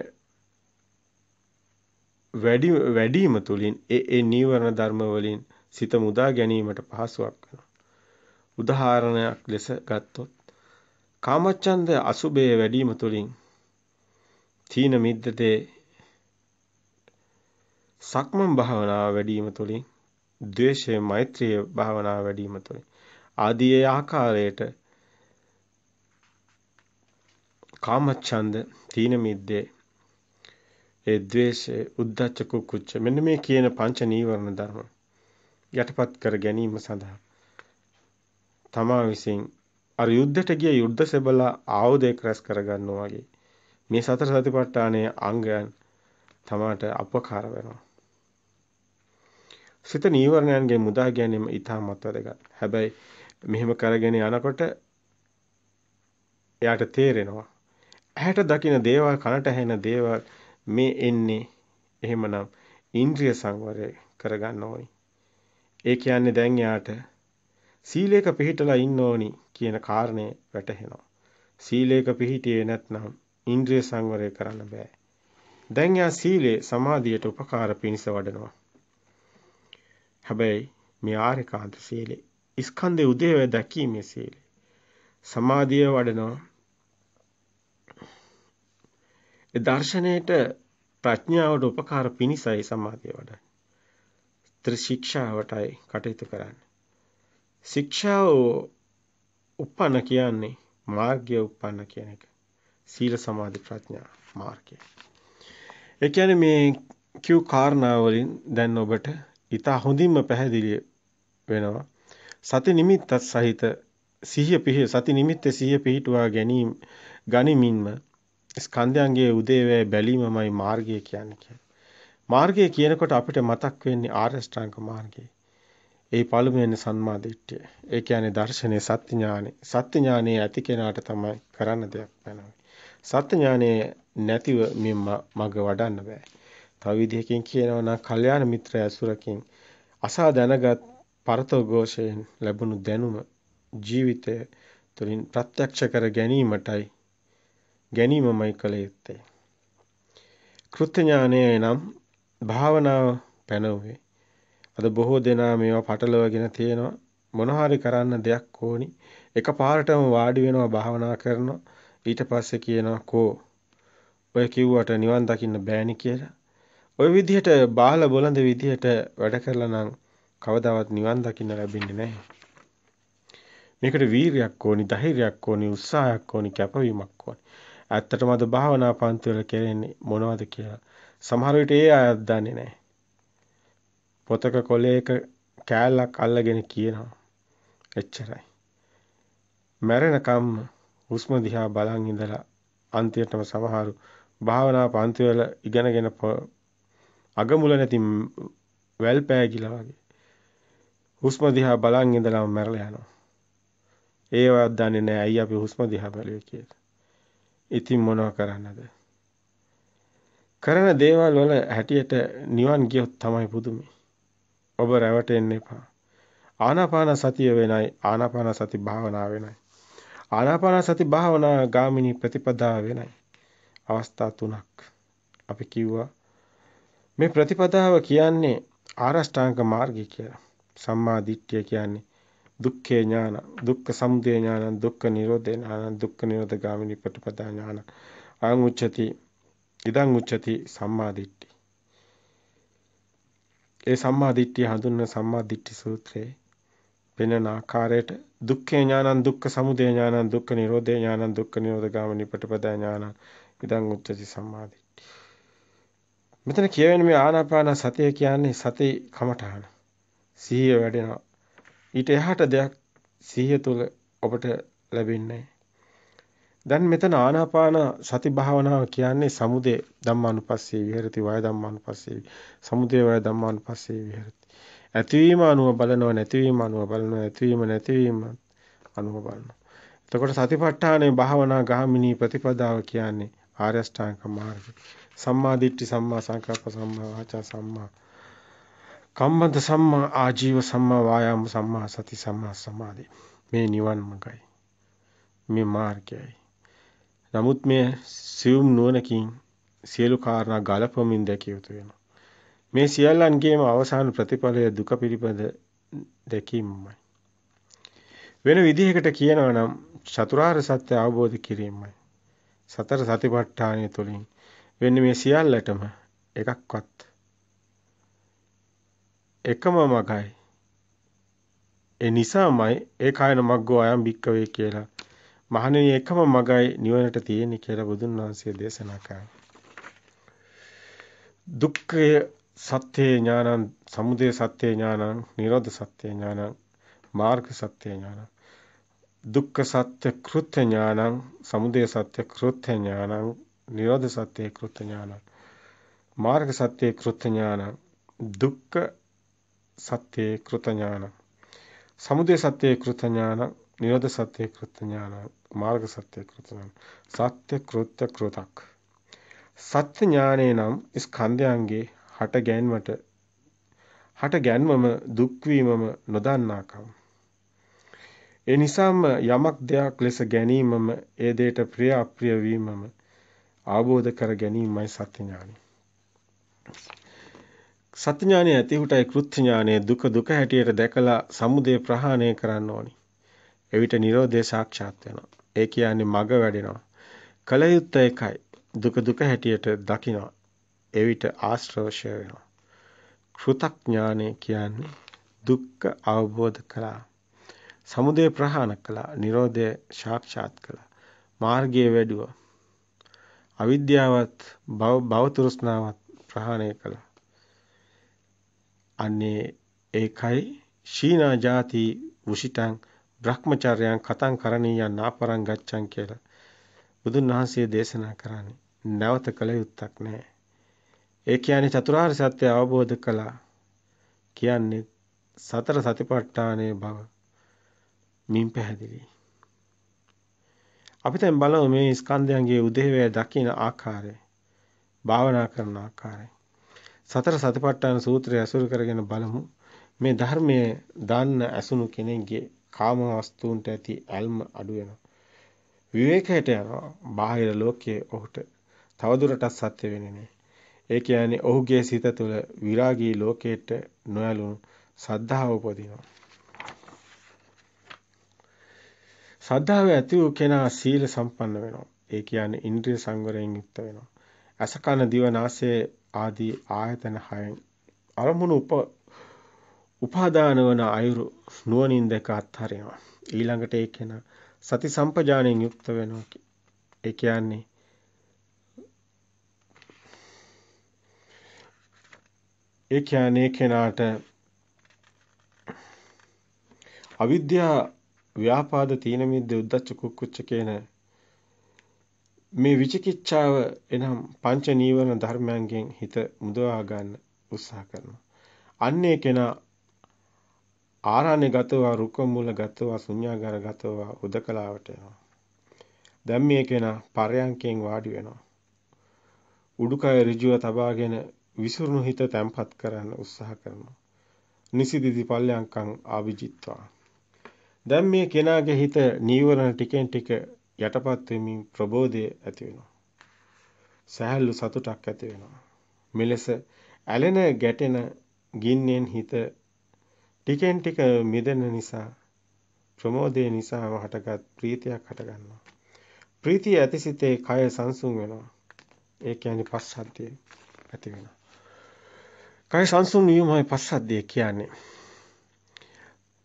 වැඩි වැඩිම තුලින් ඒ ඒ නීවරණ ධර්ම වලින් සිත මුදා ගැනීමට පහසුවක් වෙනවා. උදාහරණයක් ලෙස ගත්තොත් කාමච්ඡන්ද අසුබයේ වැඩිම තුලින් තීන මිද්දතේ සක්මන් භාවනාව වැඩිම තුලින් ද්වේෂය මෛත්‍රිය භාවනාව වැඩිම තුලින් ආදී ආකාරයට කාමච්ඡන්ද, තීන මිද්දේ, ඒ ද්වේෂය, උද්ධච්ච කුක්කුච්ච මෙන්න මේ කියන පංච නීවරණ ධර්ම යටපත් කර ගැනීම සඳහා තමා විසින් අර යුද්ධයට ගිය යුද්ධ සෙබලා ආයුධයක් රැස් කරගන්නවා වගේ මේ සතර සතිපට්ඨානයේ අංගයන් තමාට අපකාර වෙනවා. සිත නීවරණයන්ගේ මුදා ගැනීම ඉතාමත් වැදගත්. හැබැයි මෙහෙම කරගෙන යනකොට එයාට තේරෙනවා ඇහැට දකින දේවල් කනට ඇහෙන දේවල් මේ එන්නේ එහෙමනම් ඉන්ද්‍රිය සංවරය කරගන්න ඕනි. ඒ කියන්නේ දැන් යාට සීලයක පිහිටලා ඉන්න ඕනි කියන කාරණය වැටහෙනවා. සීලයක පිහිටියේ නැත්නම් ඉන්ද්‍රිය සංවරය කරන්න බෑ. දැන් යා සීලේ සමාධියට උපකාර පිණිස වඩනවා. හැබැයි මේ ආරිකාන්ත සීලේ ස්කන්ධයේ උදේවැය දැකීමේ සීලේ සමාධිය වඩනවා ඒ දර්ශනයට ප්‍රඥාවට උපකාර පිණිසයි සමාධිය වඩන්නේ. ත්‍රිශික්ෂාවටයි කටයුතු කරන්නේ. ශික්ෂාව උප්පන්න කියන්නේ මාර්ගය උප්පන්න කියන එක. සීල සමාධි ප්‍රඥා මාර්ගය. ඒ කියන්නේ මේ කිව් කාරණා වලින් දැන් ඔබට ඊට හොඳින්ම පැහැදිලි වෙනවා. සති නිමිත්තත් සහිත සිහිය පිහිය සති නිමිත්තේ සිහිය පිහිටුවා ගැනීම ගනිමින්ම ස්කන්ධයන්ගේ උදේවැය බැලීමමයි මාර්ගය කියන්නේ කියලා. මාර්ගය කියනකොට අපිට මතක් වෙන්නේ ආර්ය ශ්‍රාංක මාර්ගය. ඒ පළමුවෙනි සම්මා දිට්ඨිය. ඒ කියන්නේ දර්ශනේ සත්‍ය ඥානෙ. සත්‍ය ඥානෙ ඇති කෙනාට තමයි කරන්න දෙයක් නැනවයි. සත්‍ය ඥානෙ නැතිව මේ මඟ වඩන්න බෑ. තව විදිහකින් කියනවා නම් කල්යාණ මිත්‍ර ඇසුරකින් අසා දැනගත් පරතෝ ഘോഷයෙන් ලැබුණු දැනුම ජීවිතය තුළින් ප්‍රත්‍යක්ෂ කර ගැනීමටයි ගැනීමමයි කළ යුත්තේ. කෘත්‍ය ඥානය නම් භාවනාව පැනවුවේ. අද බොහෝ දෙනා මේවා පටලවගෙන තියෙනවා. මොනහරි කරන්න දෙයක් ඕනි. එකපාරටම වාඩි වෙනවා භාවනා කරනවා. ඊට පස්සේ කියනවා කෝ ඔය කිව්වට නිවන් දකින්න බෑනි කියලා. ඔය විදිහට බාල බොළඳ විදිහට වැඩ කරලා නම් කවදාවත් නිවන් දකින්න ලැබෙන්නේ නැහැ. මේකට වීරයක් ඕනි, ධෛර්යයක් ඕනි, උත්සාහයක් ඕනි, කැපවීමක් ඕනි. ඇත්තටම අද භාවනා පන්ති වල කරන්නේ මොනවද කියලා. සමහර විට ඒ අය දන්නේ නැහැ. පොතක කොලයක කෑල්ලක් අල්ලගෙන කියනවා. එච්චරයි. මැරෙනකම් හුස්ම දිහා බලන් ඉඳලා අන්තිමටම සමහරු භාවනා පන්ති වල ඉගෙනගෙන අගමුල නැති වැල් පෑගිලා වගේ හුස්ම දිහා බලන් ඉඳලාම මැරලා යනවා. ඒවත් දන්නේ නැහැ අයියා අපි හුස්ම දිහා බලුවේ කියලා. ඉතින් මොනවා කරන්නද? කරන දේවල් වල හැටියට නිවන් ගියොත් තමයි පුදුමයි. ඔබ රැවටෙන්න එපා. ආනාපාන සතිය වෙනයි ආනාපාන සති භාවනාව වෙනයි. ආනාපාන සති භාවනා ගාමිනී ප්‍රතිපදාව වෙනයි. අවස්ථා තුනක් අපි කිව්වා මේ ප්‍රතිපදාව කියන්නේ ආරෂ්ඨාංග මාර්ගය කියලා. සම්මා දිට්ඨිය කියන්නේ දුක්ඛේ ඥාන දුක්ඛ සමුදය ඥාන දුක්ඛ නිරෝධේ ඥාන දුක්ඛ නිරෝධ ගාමිනී පටිපදා ඥාන අං උච්චති ඉදං උච්චති සම්මා දිට්ඨි ඒ සම්මා දිට්ඨිය හඳුන්වන සම්මා දිට්ඨි සූත්‍රයේ පෙනෙන ආකාරයට දුක්ඛේ ඥානං දුක්ඛ සමුදය ඥානං දුක්ඛ නිරෝධේ ඥානං දුක්ඛ නිරෝධ ගාමිනී පටිපදා ඥාන ඉදං උච්චති සම්මා දිට්ඨි මෙතන කියවෙන මේ ආනාපාන සතිය කියන්නේ සති කමඨාන සිහිය වැඩෙනවා ඊට එහාට දෙයක් සිහිය තුළ ඔබට ලැබෙන්නේ දැන් මෙතන ආනාපාන සති භාවනාව කියන්නේ සමුදේ ධම්මානුපස්සේ විහෙරති වය ධම්මානුපස්සේ සමුදේ වය ධම්මානුපස්සේ විහෙරති ඇතිවීම අනුව බලනවා නැතිවීම අනුව බලනවා ඇතිවීම නැතිවීම අනුව බලනවා එතකොට සතිපට්ඨානයේ භාවනා ගාමිනී ප්‍රතිපදාව කියන්නේ ආර්ය අෂ්ටාංග මාර්ගය සම්මා දිට්ඨි සම්මා සංකල්ප සම්මා වාචා සම්මා කම්මන්ත සම්මා ආජීව සම්මා වායාම සම්මා සති සම්මා සමාධි මේ නිවන් මාර්ගයි මේ මාර්ගයයි නමුත් මේ සියුම් නුවණකින් සියලු කාරණා ගලපමින් දැකිය යුතු වෙනවා මේ සියල්ලන්ගේම අවසාන ප්‍රතිඵලය දුක පිළිබඳ දැකීමයි වෙන විදිහකට කියනවා නම් චතුරාර්ය සත්‍ය අවබෝධ කිරීමයි සතර සතිපට්ඨානය තුළින් වෙන්නේ මේ සියල්ලටම එකක්වත් එකම මගයි. ඒ නිසාමයි ඒ කායන මග්ගෝ අයම් භික්කවේ කියලා. මහණෙනි එකම මගයි නිවනට තියෙන්නේ කියලා බුදුන් වහන්සේ දේශනා කරා. දුක්ඛය සත්‍ය ඥානං සමුදය සත්‍ය ඥානං නිරෝධ සත්‍ය ඥානං මාර්ග සත්‍ය ඥානං දුක්ඛ සත්‍ය කෘත්‍ය ඥානං සමුදය සත්‍ය කෘත්‍ය ඥානං නිරෝධ සත්‍ය කෘත්‍ය ඥානං මාර්ග සත්‍ය කෘත්‍ය ඥානං දුක්ඛ සත්‍යේ කෘතඥාන. සමුදය සත්‍යේ කෘතඥාන, නිරෝධ සත්‍යේ කෘතඥාන, මාර්ග සත්‍යේ කෘතඥාන. සත්‍ය කෘත්‍ය කෘතක්. සත්‍ය ඥානේ නම් ස්කන්ධයන්ගේ හට ගැන්මට හට ගැන්වම දුක් වීමම නොදන්නාකම්. ඒ නිසාම යමක් දෙයක් ලෙස ගැනීමම ඒ දෙයට ප්‍රිය අප්‍රිය වීමම ආબોධ කර ගැනීමයි සත්‍ය ඥානය. සත්‍ය ඥානය ඇතිහුටයි කෘත්‍ය ඥානය දුක දුක හැටියට දැකලා සමුදය ප්‍රහාණය කරන්න ඕනි. එවිට Nirodhe සාක්ෂාත් වෙනවා. ඒ කියන්නේ මග වැඩෙනවා. කලයුත්ත එකයි. දුක දුක හැටියට දකිනවා. එවිට ආශ්‍රෝෂය වෙනවා. කෘතඥානය කියන්නේ දුක්ඛ අවබෝධ කළා. සමුදය ප්‍රහාණ කළා. Nirodhe සාක්ෂාත් කළා. මාර්ගයේ වැඩුවා. අවිද්‍යාවත් භව තෘෂ්ණාවත් ප්‍රහාණය කළා. අන්නේ ඒකයි ශීනා ಜಾති උෂිතං Brahmacharyan කතං කරණීයන් නාපරං ගච්ඡං කියලා බුදුන් වහන්සේ දේශනා කරන්නේ. නැවත කළ යුත්තක් නැහැ. ඒ කියන්නේ චතුරාර්ය සත්‍ය අවබෝධ කළා කියන්නේ සතර සතිපට්ඨානයේ බව මින් පැහැදිලි. අපි දැන් බලමු මේ ස්කන්ධයන්ගේ උදේවැය දකින ආකාරය භාවනා කරන ආකාරය සතර සතිපට්ඨාන සූත්‍රය අසුර කරගෙන බලමු. මේ ධර්මයේ දාන්න ඇසුණු කෙනෙක්ගේ කාම වස්තුන්ට ඇති ඇල්ම අඩු වෙනවා. විවේකයට යනවා. බාහිර ලෝකයේ ඔහුට තවදුරටත් සත්‍ය වෙන්නේ නැහැ. ඒ කියන්නේ ඔහුගේ සිත තුළ විරාගී ලෝකයට නොයලුණු සද්ධාව උපදිනවා. සද්ධාව ඇති වූ කෙනා සීල සම්පන්න වෙනවා. ඒ කියන්නේ ඉන්ද්‍රිය සංවරයෙන් යුක්ත වෙනවා. අසකන දිවනාසය ආදී ආයතන හයෙන් අරමුණු උප උපාදාන වන අයුරු නුවණින් දැක අත්හරිනවා. ඊළඟට ඒ කෙනා සති සම්පජාණයෙන් යුක්ත වෙනවා. ඒ කියන්නේ ඒ කියන්නේ කෙනාට අවිද්‍යා ව්‍යාපාද තීන මිද්ද උද්දච්ච කුක්කුච්ච කියන මේ විචිකිච්ඡාව එනම් පංච නීවරණ ධර්මයන්ගෙන් හිත මුදවා ගන්න උත්සාහ කරනවා. අන්නේ කෙනා ආරාණ්‍ය ගතව රුක මූල ගතව ශුන්‍යාගාර ගතව උදකලාවට යනවා. දැන් මේ කෙනා පරයන්කෙන් වාඩි වෙනවා. උඩුකය ඍජුව තබාගෙන විසිරුණු හිත තැම්පත් කරන්න උත්සාහ කරනවා. නිසිදිදි පල්ලයන්කම් ආවිජිත්වා. දැන් මේ කෙනාගේ හිත නීවරණ ටිකෙන් ටික යටපත් වෙමින් ප්‍රබෝධය ඇති වෙනවා. සහැල්ලු සතුටක් ඇති වෙනවා. මෙලෙස ඇලෙන ගැටෙන ගින්නෙන් හිත ටිකෙන් ටික මිදෙන නිසා ප්‍රමෝදය නිසාම හටගත් ප්‍රීතියක් හටගන්නවා. ප්‍රීතිය ඇතිසිතේ කය සංසුන් වෙනවා. ඒ කියන්නේ පස්සද්ධිය ඇති වෙනවා. කය සංසුන් වීමයි පස්සද්ධිය කියන්නේ.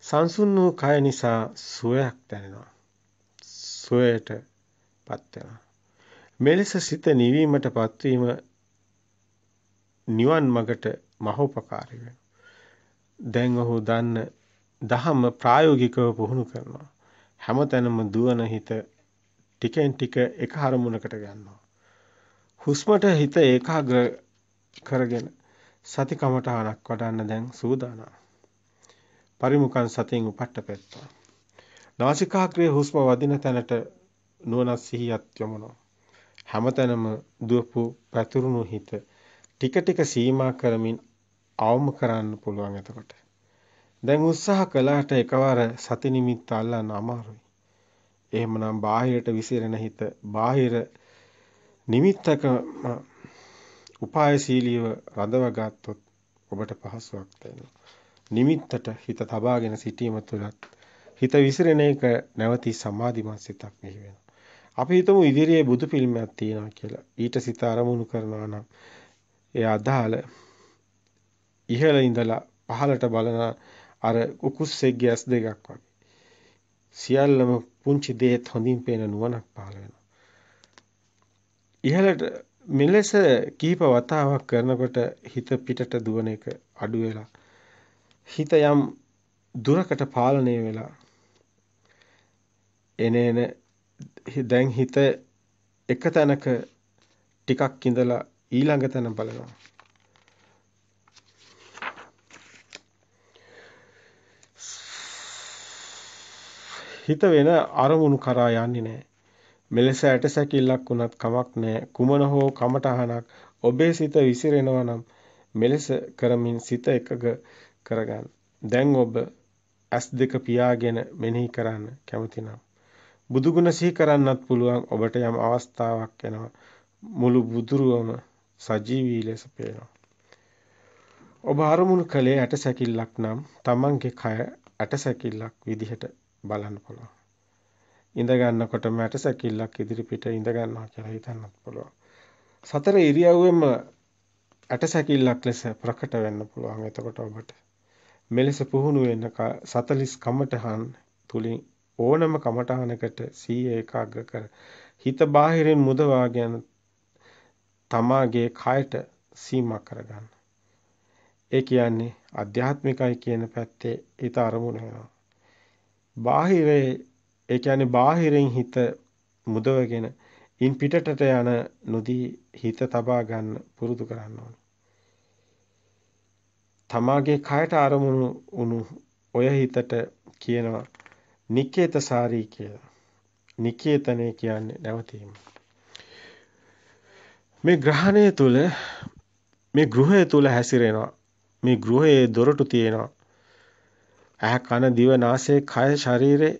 සංසුන් වූ කය නිසා සුවයක් දැනෙනවා. සොයට පත් වෙනවා. මෙලෙස සිත නිවීමට පත්වීම නිවන් මගට මහෝපකාරී වෙනවා. දැන් ඔහු දන්න දහම ප්‍රායෝගිකව පුහුණු කරනවා. හැමතැනම දුවන හිත ටිකෙන් ටික එක හරමුණකට ගන්නවා. හුස්මට හිත ඒකාග්‍ර කරගෙන සති කමටහනක් වඩන්න දැන් සූදානම්. පරිමුඛන් සතියෙන් උපට්ඨපෙත්තා. නාසිකාග්‍රයේ හුස්ම වදින තැනට නුවණක් සිහියත් යොමුනවා. හැමතැනම දුවපු පැතුරුණු හිත ටික ටික සීමා කරමින් අවම කරන්න පුළුවන් එතකොට. දැන් උත්සාහ කළාට එකවර සති නිමිත්ත අල්ලන්න අමාරුයි. එහෙමනම් බාහිරට විසිරෙන හිත බාහිර නිමිත්තක උපායශීලීව රඳව ගත්තොත් ඔබට පහසුවක් දැනෙනවා. නිමිත්තට හිත තබාගෙන සිටීම තුළත් හිත විසිරෙන එක නැවති සමාධිමත් සිතක් මෙහි වෙනවා. අපි හිතමු ඉදිරියේ බුදු පිළිමයක් තියෙනවා කියලා. ඊට සිත අරමුණු කරනවා නම් ඒ අදාළ ඉහළ ඉඳලා පහළට බලන අර කුකුස්සෙක්ගේ ඇස් දෙකක් වගේ. සියල්ලම පුංචි දේත් හොඳින් පේන නුවණක් පහළ වෙනවා. ඉහළට මෙලෙස කීප වතාවක් කරනකොට හිත පිටට දුවන එක අඩු වෙලා හිත යම් දුරකට පාලනය වෙලා එන එන දැන් හිත එක තැනක ටිකක් ඉඳලා ඊළඟ තැන බලනවා. හිත වෙන අරමුණු කරා යන්නේ නැහැ. මෙලෙස ඇට සැකිල්ලක් වුණත් කමක් නැහැ. කුමන හෝ කමටහනක් ඔබේ සිත විසිරෙනවා නම් මෙලෙස කරමින් සිත එකග කරගන්න. දැන් ඔබ ඇස් දෙක පියාගෙන මෙනෙහි කරන්න කැමති නම් බුදු ගුණ සිහි කරන්නත් පුළුවන් ඔබට යම් අවස්ථාවක් එනවා මුළු බුදුරුවම සජීවී ලෙස පේනවා ඔබ අරමුණු කළේ ඇටසැකිල්ලක් නම් තමන්ගේ කය ඇටසැකිල්ලක් විදිහට බලන්න පුළුවන් ඉඳ ගන්නකොටම ඇටසැකිල්ලක් ඉදිරිපිට ඉඳ ගන්නවා කියලා හිතන්නත් පුළුවන් සතර ඉරියව්වෙම ඇටසැකිල්ලක් ලෙස ප්‍රකට වෙන්න පුළුවන් එතකොට ඔබට මෙලෙස පුහුණු වෙන්න 40 කමටහන් තුලින් ඕනම කමඨහනකට සීය ඒකාග්‍ර කර හිත බාහිරින් මුදවා ගැන තමාගේ කයට සීමා කරගන්න. ඒ කියන්නේ අධ්‍යාත්මිකයි කියන පැත්තේ හිත අරමුණ වෙනවා. බාහිරේ ඒ කියන්නේ බාහිරින් හිත මුදවගෙන ඉන් පිටටට යන නොදී හිත තබා ගන්න පුරුදු කරන්න ඕනේ. තමාගේ කයට අරමුණු උණු ඔය හිතට කියනවා නිකේතසාරී කියලා. නිකේතනය කියන්නේ නැවතීම. මේ ග්‍රහණය තුල මේ ගෘහය තුල හැසිරෙනවා. මේ ගෘහයේ දොරටු තියෙනවා. ඇහ කන දිව නාසය කය ශරීරේ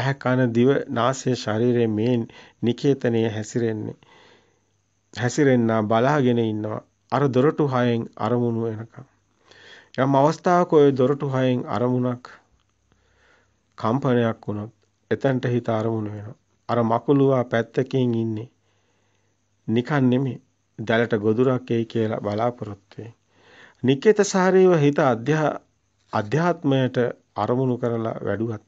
ඇහ කන දිව නාසය ශරීරයේ මේ නිකේතනය හැසිරෙන්නේ. හැසිරෙන්නා බලාගෙන ඉන්නවා. අර දොරටු හයෙන් අරමුණු වෙනකම්. යම් අවස්ථාවක ওই දොරටු හයෙන් අරමුණක් කම්පනයක් වුණොත් එතනට හිත අරමුණු වෙනවා. අර මකුලුවා පැත්තකින් ඉන්නේ. නිකන් නෙමෙයි. දැලට ගොදුරක් එයි කියලා බලාපොරොත්තු නිකේතසාරීව හිත අධ්‍යාත්මයට අරමුණු කරලා වැඩුවත්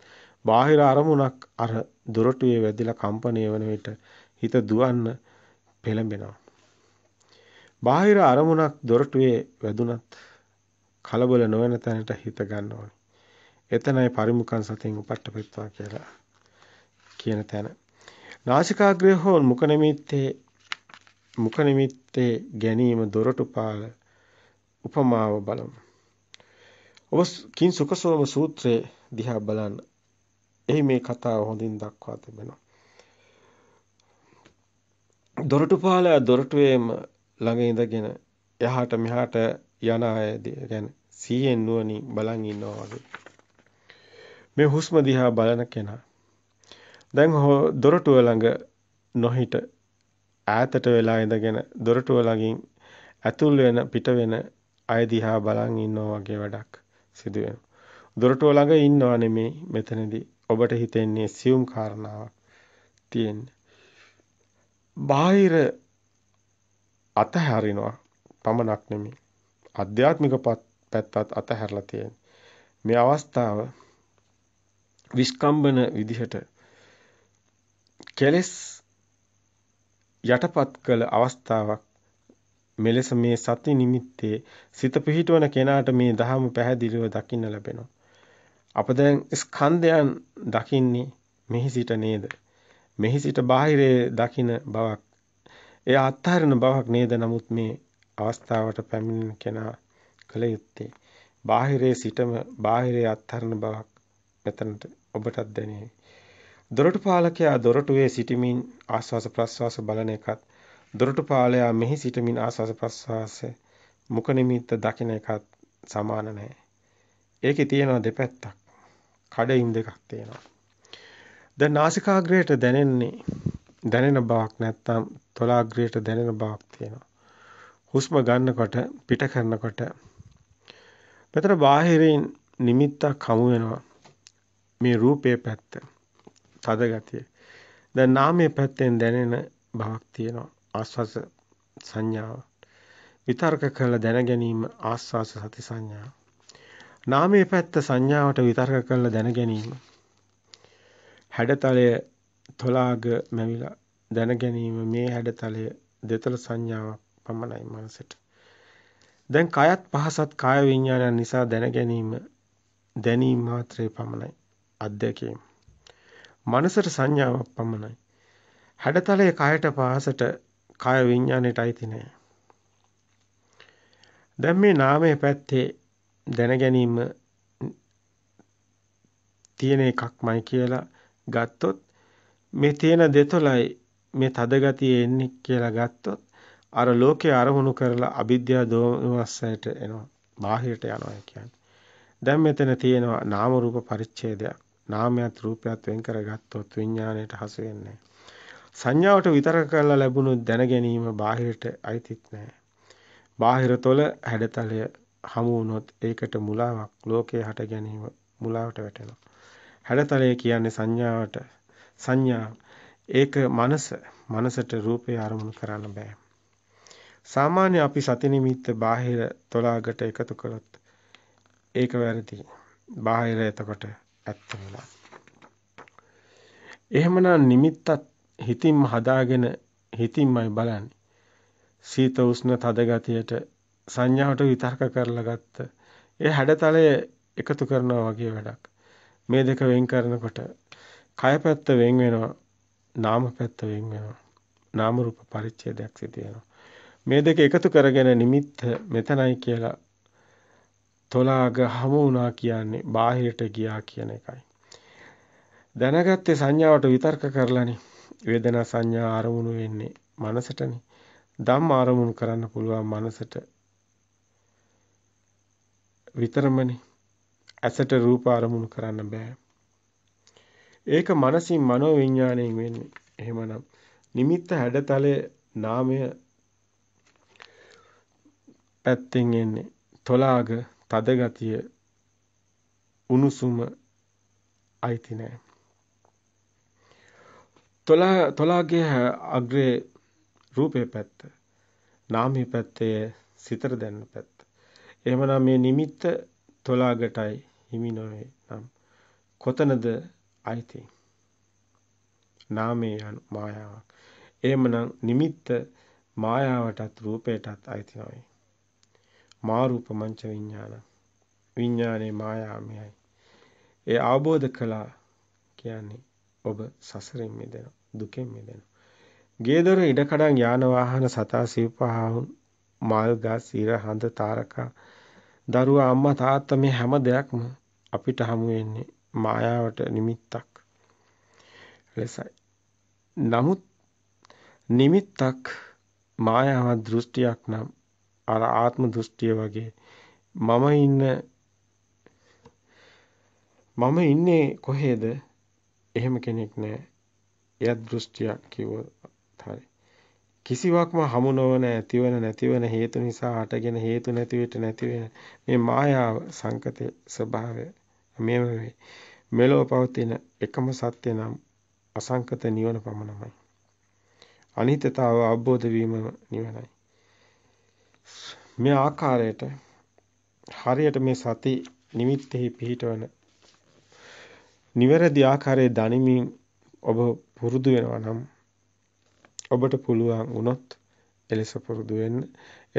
බාහිර අරමුණක් අර දොරටුවේ වැදිලා කම්පණය වන විට හිත දුවන්න පෙළඹෙනවා. බාහිර අරමුණක් දොරටුවේ වැදුනත් කලබල නොවන තැනට හිත ගන්න ඕනේ. එතනයි පරිමුඛං සතින් උපට්ඨපෙත්වා කියලා කියන තැන. නාසිකාග්‍රය හෝ මුඛ නිමිත්තේ මුඛ නිමිත්තේ ගැනීම දොරටුපාල උපමාව බලමු. ඔබ කින් සුකසෝම සූත්‍රයේ දිහා බලන්න. එහි මේ කතාව හොඳින් දක්වා තිබෙනවා. දොරටුපාල දොරටුවේම ළඟ ඉඳගෙන එහාට මෙහාට යන අය ගැන සීයෙන් නුවණින් බලන් ඉන්නවා වගේ. මේ හුස්ම දිහා බලන කෙනා දැන් දොරටුව ළඟ නොහිට ඈතට වෙලා ඉඳගෙන දොරටුව ළඟින් ඇතුල් වෙන පිට වෙන අය දිහා බලන් ඉන්නවා වගේ වැඩක් සිදු වෙනවා දොරටුව ළඟ ඉන්නවා නෙමේ මෙතනදී ඔබට හිතෙන්නේ සියුම් කාරණාවක් තියෙන්නේ බාහිර අතහැරිනවා පමණක් නෙමේ ආධ්‍යාත්මික පැත්තත් අතහැරලා තියෙන මේ අවස්ථාව විස්කම්බන විදිහට කෙලස් යටපත් කළ අවස්ථාවක් මෙලෙස මේ සති නිමිත්තේ සිත පිහිටවන කෙනාට මේ ධහම පැහැදිලිව දකින්න ලැබෙනවා. අප දැන් ස්කන්ධයන් දකින්නේ මෙහි සිට නේද? මෙහි සිට බාහිරේ දකින බවක්. එය අත්හරින බවක් නේද? නමුත් මේ අවස්ථාවට පැමිණෙන කෙනා කළ යුත්තේ බාහිරේ සිටම බාහිරේ අත්හරින බවක් මෙතනට ඔබටත් දැනේ. දොරටු පාලකයා දොරටුවේ සිටමින් ආස්වාස ප්‍රස්වාස බලන එකත් දොරටු පාලයා මෙහි සිටමින් ආස්වාස ප්‍රස්වාස මුඛ නිමිත්ත දකින එකත් සමාන නැහැ. ඒකේ තියෙනවා දෙපැත්තක්. කඩයින් දෙකක් තියෙනවා. දැන් නාසිකාග්‍රයට දැනෙන්නේ දැනෙන බවක් නැත්තම් තොලාග්‍රයට දැනෙන බවක් තියෙනවා. හුස්ම ගන්නකොට පිට කරනකොට මෙතන බාහිරින් නිමිත්තක් හමු වෙනවා. මේ රූපයේ පැත්ත. තද ගතිය. දැන් නාමයේ පැත්තෙන් දැනෙන බවක් තියෙනවා. ආස්වාස සංඥාව. විතර්ක කළ දැන ගැනීම ආස්වාස සති සංඥාව. නාමයේ පැත්ත සංඥාවට විතර්ක කළ දැන ගැනීම හැඩතලය තොලාග මැවිලා දැන ගැනීම මේ හැඩතලය දෙතල සංඥාවක් පමණයි මනසට දැන් කයත් පහසත් කාය විඤ්ඤාණය නිසා දැන ගැනීම දැනීම මාත්‍රේ පමණයි අත්දැකීම්. මනසට සංඥාවක් පමණයි. හැඩතලය කයට පහසට කය විඥාණයට අයිති නෑ. දැන් මේ නාමයේ පැත්තේ දැන ගැනීම තියෙන එකක්මයි කියලා ගත්තොත් මේ තියෙන දෙතොලයි මේ තදගතිය එන්නේ කියලා ගත්තොත් අර ලෝකේ අරමුණු කරලා අවිද්‍යා දෝමස්සයට එනවා බාහිරට යනවා කියන්නේ. දැන් මෙතන තියෙනවා නාම රූප පරිච්ඡේදයක්. නාමයත් රූපයත් වෙන් කරගත්තොත් විඥාණයට හසු වෙන්නේ සංඥාවට විතර කරලා ලැබුණු දැන ගැනීම බාහිරට අයිතිත් නැහැ. බාහිර තොල හැඩතලය හමු වුණොත් ඒකට මුලාවක් ලෝකේ හට ගැනීම මුලාවට වැටෙනවා. හැඩතලය කියන්නේ සංඥාවට සංඥා ඒක මනස මනසට රූපේ අරමුණු කරන්න බෑ. සාමාන්‍ය අපි සති නිමිත්ත බාහිර තොලාකට එකතු කළොත් ඒක වැරදි. බාහිර එතකොට ඇත්ත වෙලා. එහෙමනම් නිමිත්තත් හිතින්ම හදාගෙන හිතින්මයි බලන්නේ. සීත උෂ්ණ තද ගතියට සංඥාවට විතර්ක කරලා ගත්ත. ඒ හැඩතලය එකතු කරනවා වගේ වැඩක්. මේ දෙක වෙන් කරනකොට කය පැත්ත වෙන් වෙනවා, නාම පැත්ත වෙන් වෙනවා. නාම රූප පරිච්ඡේදයක් සිදු වෙනවා. මේ දෙක එකතු කරගෙන නිමිත්ත මෙතනයි කියලා තොලාග හමු වුණා කියන්නේ බාහිරට ගියා කියන එකයි. දැනගත්තේ සංඥාවට විතර්ක කරලානේ. වේදනා සංඥා ආරමුණු වෙන්නේ මනසටනේ. ධම්ම ආරමුණු කරන්න පුළුවන් මනසට විතරමනේ. ඇසට රූප ආරමුණු කරන්න බෑ. ඒක මනසින් මනෝ විඥාණයෙන් වෙන්නේ. එහෙමනම් නිමිත්ත හැඩතලයේ නාමය පැත්තෙන් එන්නේ තොලාග තද ගතිය උණුසුම අයිති නැහැ. තොලා තොලාගේ අග්‍රේ රූපේ පැත්ත. නාමයේ පැත්තේ සිතට දැනන පැත්ත. එහෙමනම් මේ නිමිත්ත තොලාගටයි හිමි නොවේ නම් කොතනද අයිති? නාමයේ මායාවක්. එහෙමනම් නිමිත්ත මායාවටත් රූපයටත් අයිති නොවේ. මා රූප මංච විඥාන. විඥානේ මායාමයයි. ඒ අවබෝධ කළා කියන්නේ ඔබ සසරින් මිදෙනවා, දුකෙන් මිදෙනවා. ගේදොර ඉඩකඩම් යාන වාහන සතා සිව්පහහුන් මල් ගස් ඉර හඳ තාරකා දරුවා අම්මා තාත්තා මේ හැම දෙයක්ම අපිට හමු වෙන්නේ මායාවට නිමිත්තක් ලෙසයි. නමුත් නිමිත්තක් මායාවක් දෘෂ්ටියක් නම් අර ආත්ම දෘෂ්ටිය වගේ මම ඉන්න මම ඉන්නේ කොහේද? එහෙම කෙනෙක් නෑ. එයත් දෘෂ්ටියක් කිව්වොත් හරි. කිසිවක්ම හමු නොවන ඇතිවන නැතිවන හේතු නිසා හටගෙන හේතු නැති වෙට නැති වෙන මේ මායාව සංකතේ ස්වභාවය මෙම වේ. මෙලොව පවතින එකම සත්‍ය නම් අසංකත නිවන පමණමයි. අනිත්‍යතාව අවබෝධ වීම නිවනයි. මේ ආකාරයට හරියට මේ සති නිමිත්තෙහි පිහිටවන නිවැරදි ආකාරයේ දනිමින් ඔබ පුරුදු වෙනවා නම් ඔබට පුළුවන් වුණොත් එලෙස පුරුදු වෙන්න.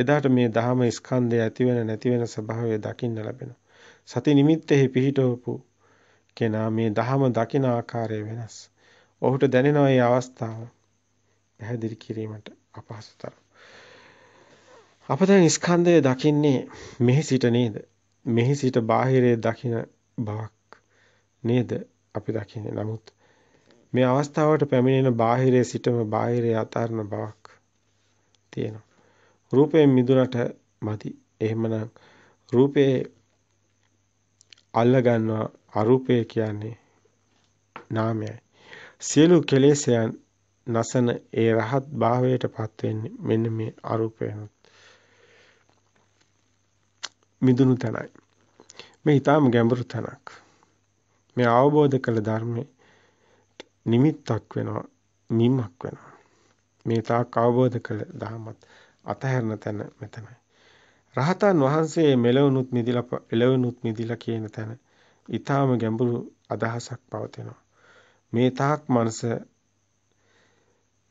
එදාට මේ දහම ස්කන්ධය ඇති වෙන නැති වෙන ස්වභාවය දකින්න ලැබෙනවා. සති නිමිත්තෙහි පිහිටවපු කෙනා මේ දහම දකින ආකාරය වෙනස්. ඔහුට දැනෙනවා මේ අවස්ථාව පැහැදිලි කිරීමට අපහසු තරම්. අප දැන් ස්කන්ධය දකින්නේ මෙහි සිට නේද? මෙහි සිට බාහිරයේ දකින බවක් නේද අපි දකින්නේ. නමුත් මේ අවස්ථාවට පැමිණෙන බාහිරයේ සිටම බාහිරයේ අතරන බවක් තියෙනවා. රූපයෙන් මිදුනට මදි. එහෙමනම් රූපේ අල්ල ගන්නවා අරූපය කියන්නේ නාමයයි. සියලු කෙලෙසයන් නසන ඒ රහත් භාවයට පත් වෙන්නේ මෙන්න මේ අරූපයනොත්. මිදුණු තැනයි. මේ ඊටාම ගැඹුරු තැනක්. මේ අවබෝධ කළ ධර්මයේ නිමිත්තක් වෙනවා, නිමක් වෙනවා. මේ තාක් අවබෝධ කළ ධහමත් අතහැරන තැන මෙතනයි. රහතන් වහන්සේ මෙලවුනුත් මිදිලා එලවුනුත් මිදිලා කියන තැන ඊටාම ගැඹුරු අදහසක් පවතිනවා. මේ තාක් මනස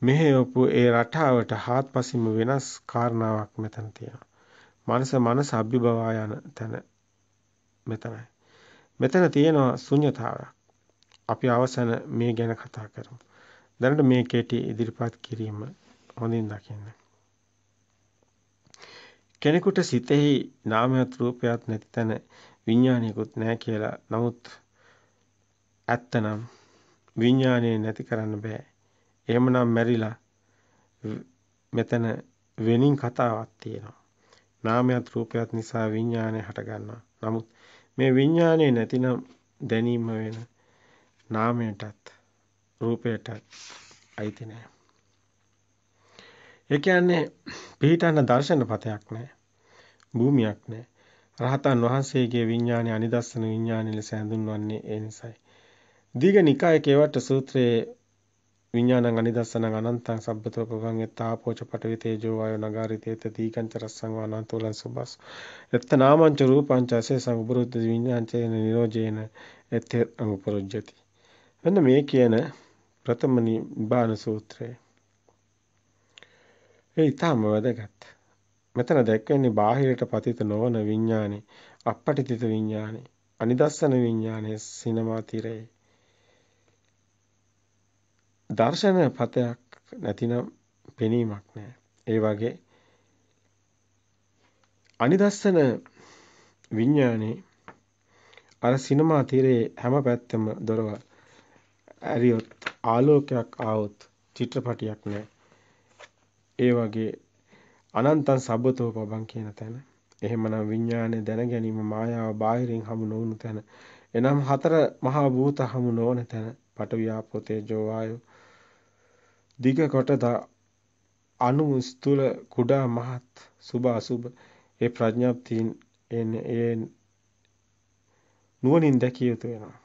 මෙහෙවපු ඒ රටාවට හාත්පසින්ම වෙනස් කාරණාවක් මෙතන තියෙනවා. මනස මනස අභිභවා යන තැන මෙතනයි. මෙතන තියෙනවා ශුන්්‍යතාවයක්. අපි අවසන මේ ගැන කතා කරමු. දැනට මේ කෙටි ඉදිරිපත් කිරීම හොඳින් දකින්න. කෙනෙකුට සිතෙහි නාමයත් රූපයත් නැති තැන විඥානයකුත් නැහැ කියලා. නමුත් ඇත්තනම් විඥානය නැති කරන්න බෑ. එහෙමනම් මැරිලා මෙතන වෙනින් කතාවක් තියෙනවා. නාමයත් රූපයත් නිසා විඥානය හටගන්නවා. නමුත් මේ විඥානය නැතිනම් දැනීම වෙන නාමයටත් රූපයටත් අයිති නෑ. ඒ කියන්නේ පිහිටන්න දර්ශනපතයක් නෑ. භූමියක් නෑ. රහතන් වහන්සේගේ විඥානය අනිදස්සන විඥානය ලෙස හඳුන්වන්නේ ඒ නිසයි. දීඝනිකායේ කේවට සූත්‍රයේ විඥානං අනිදස්සනං අනන්තං සබ්බතෝ පවං යත්තාපෝච පටවි තේජෝ වායෝ නගාරිතේත දීකංච රස්සං වානන්තෝලං සුබස් යත්ත නාමංච රූපංච අසේසං උපරුද්ධ විඥාංචේන නිරෝජේන එත්තේ අනුපරොජ්ජති එන්න මේ කියන ප්‍රථම නිබාන සූත්‍රය ඒ ඊටම වැදගත් මෙතන දැක්වෙන්නේ බාහිරට පතිත නොවන විඥානේ අපපටිත විඥානේ අනිදස්සන විඥානේ සිනමා තිරේ දර්ශන පතයක් නැතිනම් පෙනීමක් නෑ. ඒ වගේ අනිදස්සන විඤ්ඥානයේ අර සිනමා තිරේ හැම පැත්තම දොරව ඇරියොත් ආලෝකයක් ආවොත් චිත්‍රපටියක් නෑ. ඒ වගේ අනන්තන් සබතෝ පබන් කියන තැන එහෙමනම් විඤ්ඥානය දැන ගැනීම මායාව බාහිරෙන් හමු නොවුණු තැන එනම් හතර මහා භූත හමු නොවන තැන පටවි්‍යාපෝතේ ජෝවායෝ දිග කොට අණු ස්ථූල කුඩා මහත් සුභ අසුභ ඒ ප්‍රඥප්තියින් ඒ නුවණින් දැකිය යුතු වෙනවා